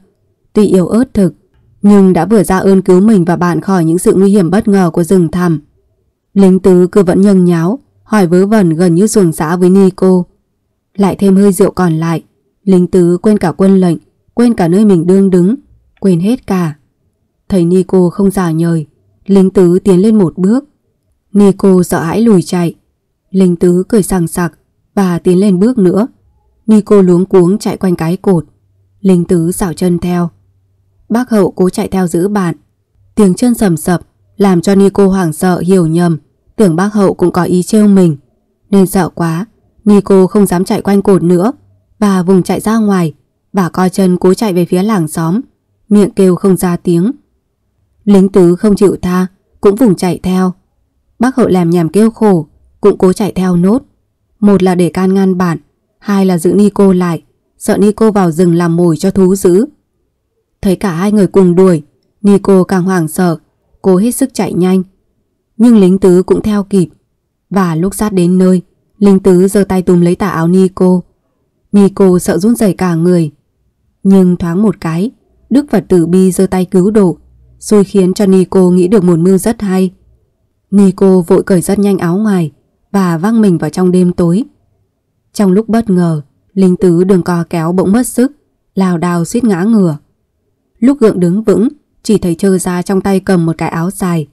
Tuy yếu ớt thực Nhưng đã vừa ra ơn cứu mình và bạn khỏi những sự nguy hiểm bất ngờ của rừng thẳm Lính Tứ cứ vẫn nhâng nháo Hỏi vớ vẩn gần như xuồng xã với Nico Lại thêm hơi rượu còn lại Linh Tứ quên cả quân lệnh, quên cả nơi mình đương đứng, quên hết cả. Thấy Nico không giả nhời, Linh Tứ tiến lên một bước. Nico sợ hãi lùi chạy. Linh Tứ cười sàng sặc và tiến lên bước nữa. Nico luống cuống chạy quanh cái cột. Linh Tứ xảo chân theo. Bác Hậu cố chạy theo giữ bạn. Tiếng chân sầm sập làm cho Nico hoảng sợ hiểu nhầm. Tưởng bác Hậu cũng có ý trêu mình. Nên sợ quá, Nico không dám chạy quanh cột nữa Bà vùng chạy ra ngoài Bà co chân cố chạy về phía làng xóm Miệng kêu không ra tiếng Lính tứ không chịu tha Cũng vùng chạy theo Bác hậu làm nhảm kêu khổ Cũng cố chạy theo nốt Một là để can ngăn bạn Hai là giữ Nico lại Sợ Nico vào rừng làm mồi cho thú dữ Thấy cả hai người cùng đuổi Nico càng hoảng sợ Cố hết sức chạy nhanh Nhưng lính tứ cũng theo kịp Và lúc sát đến nơi Lính tứ giơ tay túm lấy tà áo Nico Nhi sợ run rẩy cả người Nhưng thoáng một cái Đức Phật tử bi giơ tay cứu độ Xui khiến cho Nico nghĩ được một mưu rất hay Nico vội cởi rất nhanh áo ngoài Và văng mình vào trong đêm tối Trong lúc bất ngờ Linh tứ đường co kéo bỗng mất sức Lào đào suýt ngã ngửa Lúc gượng đứng vững Chỉ thấy trơ ra trong tay cầm một cái áo dài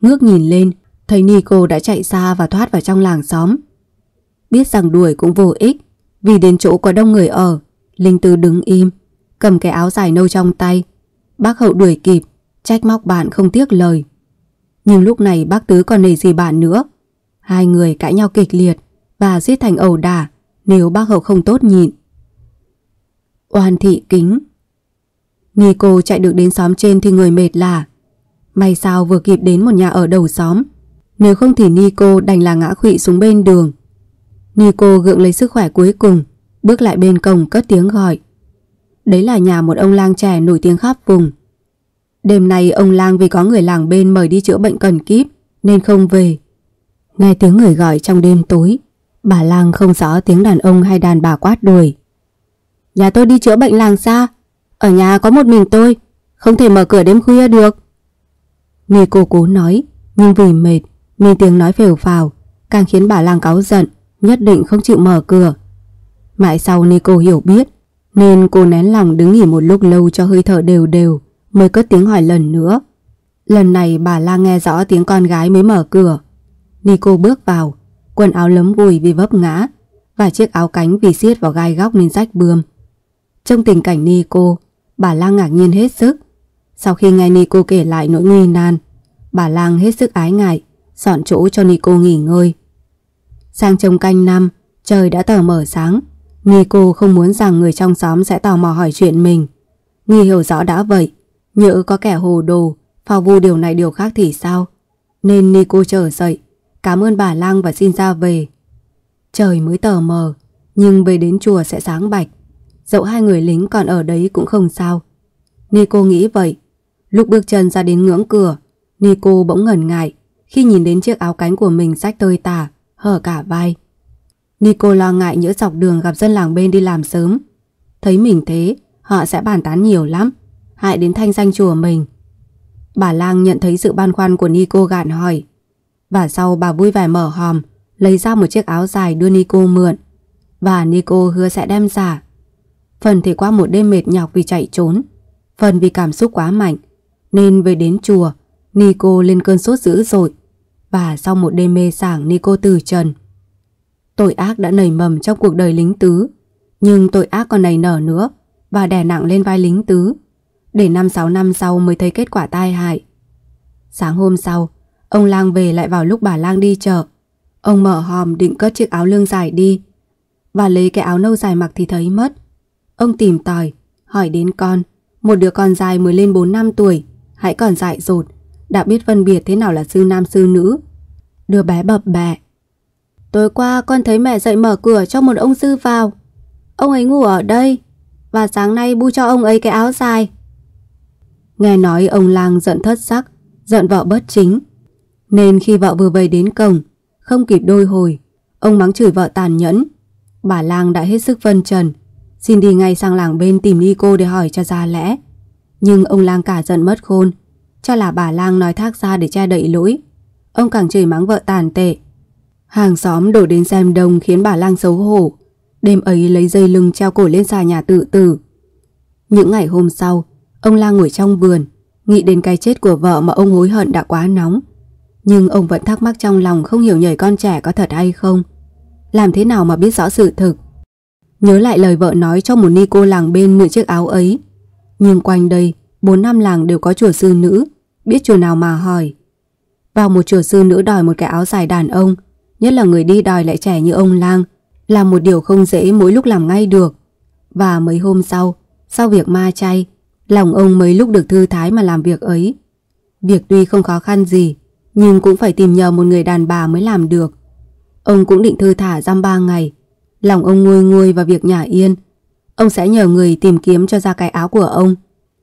Ngước nhìn lên Thấy Nico đã chạy xa và thoát vào trong làng xóm Biết rằng đuổi cũng vô ích vì đến chỗ có đông người ở Linh Tư đứng im Cầm cái áo dài nâu trong tay Bác hậu đuổi kịp Trách móc bạn không tiếc lời Nhưng lúc này bác tứ còn nề gì bạn nữa Hai người cãi nhau kịch liệt Và giết thành ẩu đả Nếu bác hậu không tốt nhịn Oan thị kính Nghi cô chạy được đến xóm trên thì người mệt lả May sao vừa kịp đến một nhà ở đầu xóm Nếu không thì Nico đành là ngã khụy xuống bên đường Nico gượng lấy sức khỏe cuối cùng, bước lại bên cổng cất tiếng gọi. Đấy là nhà một ông lang trẻ nổi tiếng khắp vùng. Đêm nay ông lang vì có người làng bên mời đi chữa bệnh cần kíp nên không về. Nghe tiếng người gọi trong đêm tối, bà lang không rõ tiếng đàn ông hay đàn bà quát đuổi. Nhà tôi đi chữa bệnh làng xa, ở nhà có một mình tôi, không thể mở cửa đêm khuya được. Nghe cô cố nói, nhưng vì mệt nên tiếng nói phều phào, càng khiến bà lang cáu giận nhất định không chịu mở cửa. Mãi sau Nico hiểu biết, nên cô nén lòng đứng nghỉ một lúc lâu cho hơi thở đều đều, mới cất tiếng hỏi lần nữa. Lần này bà la nghe rõ tiếng con gái mới mở cửa. Nico bước vào, quần áo lấm bùi vì vấp ngã, và chiếc áo cánh vì siết vào gai góc nên rách bươm. Trong tình cảnh Nico, bà Lang ngạc nhiên hết sức. Sau khi nghe Nico kể lại nỗi nguy nan, bà Lang hết sức ái ngại, dọn chỗ cho Nico nghỉ ngơi. Sang trông canh năm, trời đã tờ mở sáng. Nghi cô không muốn rằng người trong xóm sẽ tò mò hỏi chuyện mình. Nghi hiểu rõ đã vậy, nhỡ có kẻ hồ đồ, phao vu điều này điều khác thì sao? Nên Ni cô trở dậy, cảm ơn bà Lang và xin ra về. Trời mới tờ mờ, nhưng về đến chùa sẽ sáng bạch. Dẫu hai người lính còn ở đấy cũng không sao. Nico nghĩ vậy. Lúc bước chân ra đến ngưỡng cửa, Nico bỗng ngẩn ngại khi nhìn đến chiếc áo cánh của mình sách tơi tả hở cả vai. Nico lo ngại nhỡ dọc đường gặp dân làng bên đi làm sớm. Thấy mình thế, họ sẽ bàn tán nhiều lắm, hại đến thanh danh chùa mình. Bà lang nhận thấy sự băn khoăn của Nico gạn hỏi. Và sau bà vui vẻ mở hòm, lấy ra một chiếc áo dài đưa Nico mượn. Và Nico hứa sẽ đem giả. Phần thì qua một đêm mệt nhọc vì chạy trốn, phần vì cảm xúc quá mạnh. Nên về đến chùa, Nico lên cơn sốt dữ dội và sau một đêm mê sảng ni cô từ trần. Tội ác đã nảy mầm trong cuộc đời lính tứ, nhưng tội ác còn nảy nở nữa và đè nặng lên vai lính tứ, để năm sáu năm sau mới thấy kết quả tai hại. Sáng hôm sau, ông lang về lại vào lúc bà lang đi chợ. Ông mở hòm định cất chiếc áo lương dài đi, và lấy cái áo nâu dài mặc thì thấy mất. Ông tìm tòi, hỏi đến con, một đứa con dài mới lên 4 năm tuổi, hãy còn dại dột, đã biết phân biệt thế nào là sư nam sư nữ, Đứa bé bập bẹ Tối qua con thấy mẹ dậy mở cửa cho một ông sư vào Ông ấy ngủ ở đây Và sáng nay bu cho ông ấy cái áo dài Nghe nói ông lang giận thất sắc Giận vợ bất chính Nên khi vợ vừa về đến cổng Không kịp đôi hồi Ông mắng chửi vợ tàn nhẫn Bà lang đã hết sức vân trần Xin đi ngay sang làng bên tìm đi cô để hỏi cho ra lẽ Nhưng ông lang cả giận mất khôn Cho là bà lang nói thác ra để che đậy lỗi Ông càng chửi mắng vợ tàn tệ Hàng xóm đổ đến xem đông khiến bà lang xấu hổ Đêm ấy lấy dây lưng treo cổ lên xà nhà tự tử Những ngày hôm sau Ông lang ngồi trong vườn Nghĩ đến cái chết của vợ mà ông hối hận đã quá nóng Nhưng ông vẫn thắc mắc trong lòng Không hiểu nhảy con trẻ có thật hay không Làm thế nào mà biết rõ sự thực Nhớ lại lời vợ nói cho một ni cô làng bên mượn chiếc áo ấy Nhưng quanh đây Bốn năm làng đều có chùa sư nữ Biết chùa nào mà hỏi vào một chùa sư nữ đòi một cái áo dài đàn ông, nhất là người đi đòi lại trẻ như ông lang, là một điều không dễ mỗi lúc làm ngay được. Và mấy hôm sau, sau việc ma chay, lòng ông mấy lúc được thư thái mà làm việc ấy. Việc tuy không khó khăn gì, nhưng cũng phải tìm nhờ một người đàn bà mới làm được. Ông cũng định thư thả giam ba ngày, lòng ông nguôi nguôi và việc nhà yên. Ông sẽ nhờ người tìm kiếm cho ra cái áo của ông.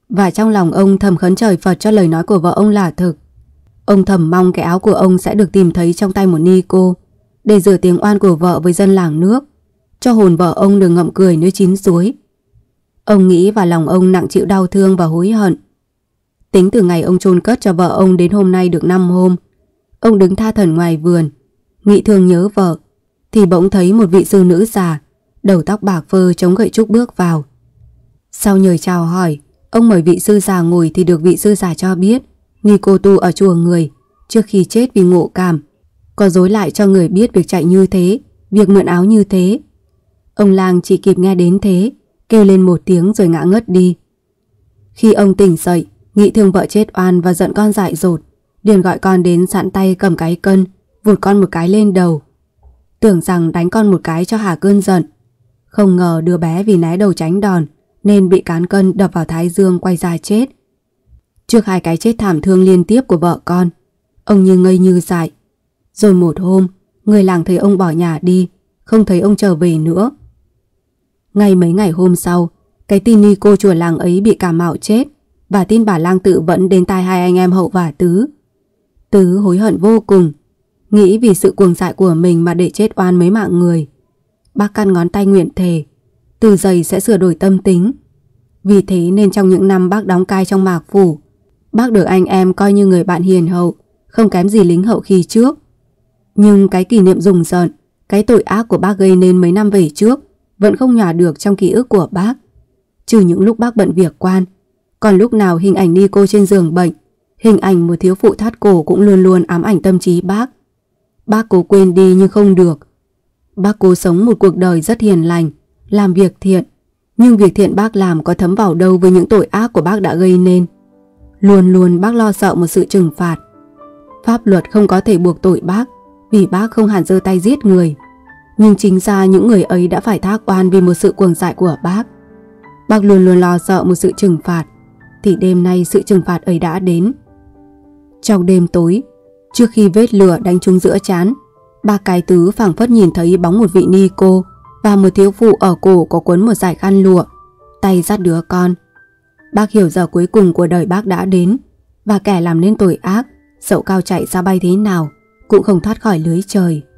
Và trong lòng ông thầm khấn trời Phật cho lời nói của vợ ông là thực. Ông thầm mong cái áo của ông sẽ được tìm thấy trong tay một ni cô để rửa tiếng oan của vợ với dân làng nước cho hồn vợ ông được ngậm cười nơi chín suối. Ông nghĩ và lòng ông nặng chịu đau thương và hối hận. Tính từ ngày ông chôn cất cho vợ ông đến hôm nay được 5 hôm, ông đứng tha thần ngoài vườn, nghĩ thương nhớ vợ, thì bỗng thấy một vị sư nữ già, đầu tóc bạc phơ chống gậy trúc bước vào. Sau nhờ chào hỏi, ông mời vị sư già ngồi thì được vị sư già cho biết như cô tu ở chùa người Trước khi chết vì ngộ cảm Có dối lại cho người biết việc chạy như thế Việc mượn áo như thế Ông lang chỉ kịp nghe đến thế Kêu lên một tiếng rồi ngã ngất đi Khi ông tỉnh dậy Nghĩ thương vợ chết oan và giận con dại dột liền gọi con đến sẵn tay cầm cái cân Vụt con một cái lên đầu Tưởng rằng đánh con một cái cho hà cơn giận Không ngờ đứa bé vì né đầu tránh đòn Nên bị cán cân đập vào thái dương quay ra chết Trước hai cái chết thảm thương liên tiếp của vợ con Ông như ngây như dại Rồi một hôm Người làng thấy ông bỏ nhà đi Không thấy ông trở về nữa Ngay mấy ngày hôm sau Cái tin ni cô chùa làng ấy bị cảm mạo chết Và tin bà lang tự vẫn đến tai hai anh em hậu và tứ Tứ hối hận vô cùng Nghĩ vì sự cuồng dại của mình mà để chết oan mấy mạng người Bác căn ngón tay nguyện thề Từ giày sẽ sửa đổi tâm tính Vì thế nên trong những năm bác đóng cai trong mạc phủ Bác được anh em coi như người bạn hiền hậu, không kém gì lính hậu khi trước. Nhưng cái kỷ niệm rùng rợn, cái tội ác của bác gây nên mấy năm về trước vẫn không nhòa được trong ký ức của bác. Trừ những lúc bác bận việc quan, còn lúc nào hình ảnh Nico trên giường bệnh, hình ảnh một thiếu phụ thắt cổ cũng luôn luôn ám ảnh tâm trí bác. Bác cố quên đi nhưng không được. Bác cố sống một cuộc đời rất hiền lành, làm việc thiện, nhưng việc thiện bác làm có thấm vào đâu với những tội ác của bác đã gây nên. Luôn luôn bác lo sợ một sự trừng phạt. Pháp luật không có thể buộc tội bác vì bác không hẳn giơ tay giết người. Nhưng chính ra những người ấy đã phải thác oan vì một sự cuồng dại của bác. Bác luôn luôn lo sợ một sự trừng phạt thì đêm nay sự trừng phạt ấy đã đến. Trong đêm tối, trước khi vết lửa đánh trúng giữa chán, ba cái tứ phảng phất nhìn thấy bóng một vị ni cô và một thiếu phụ ở cổ có quấn một dải khăn lụa, tay dắt đứa con. Bác hiểu giờ cuối cùng của đời bác đã đến Và kẻ làm nên tội ác Sậu cao chạy ra bay thế nào Cũng không thoát khỏi lưới trời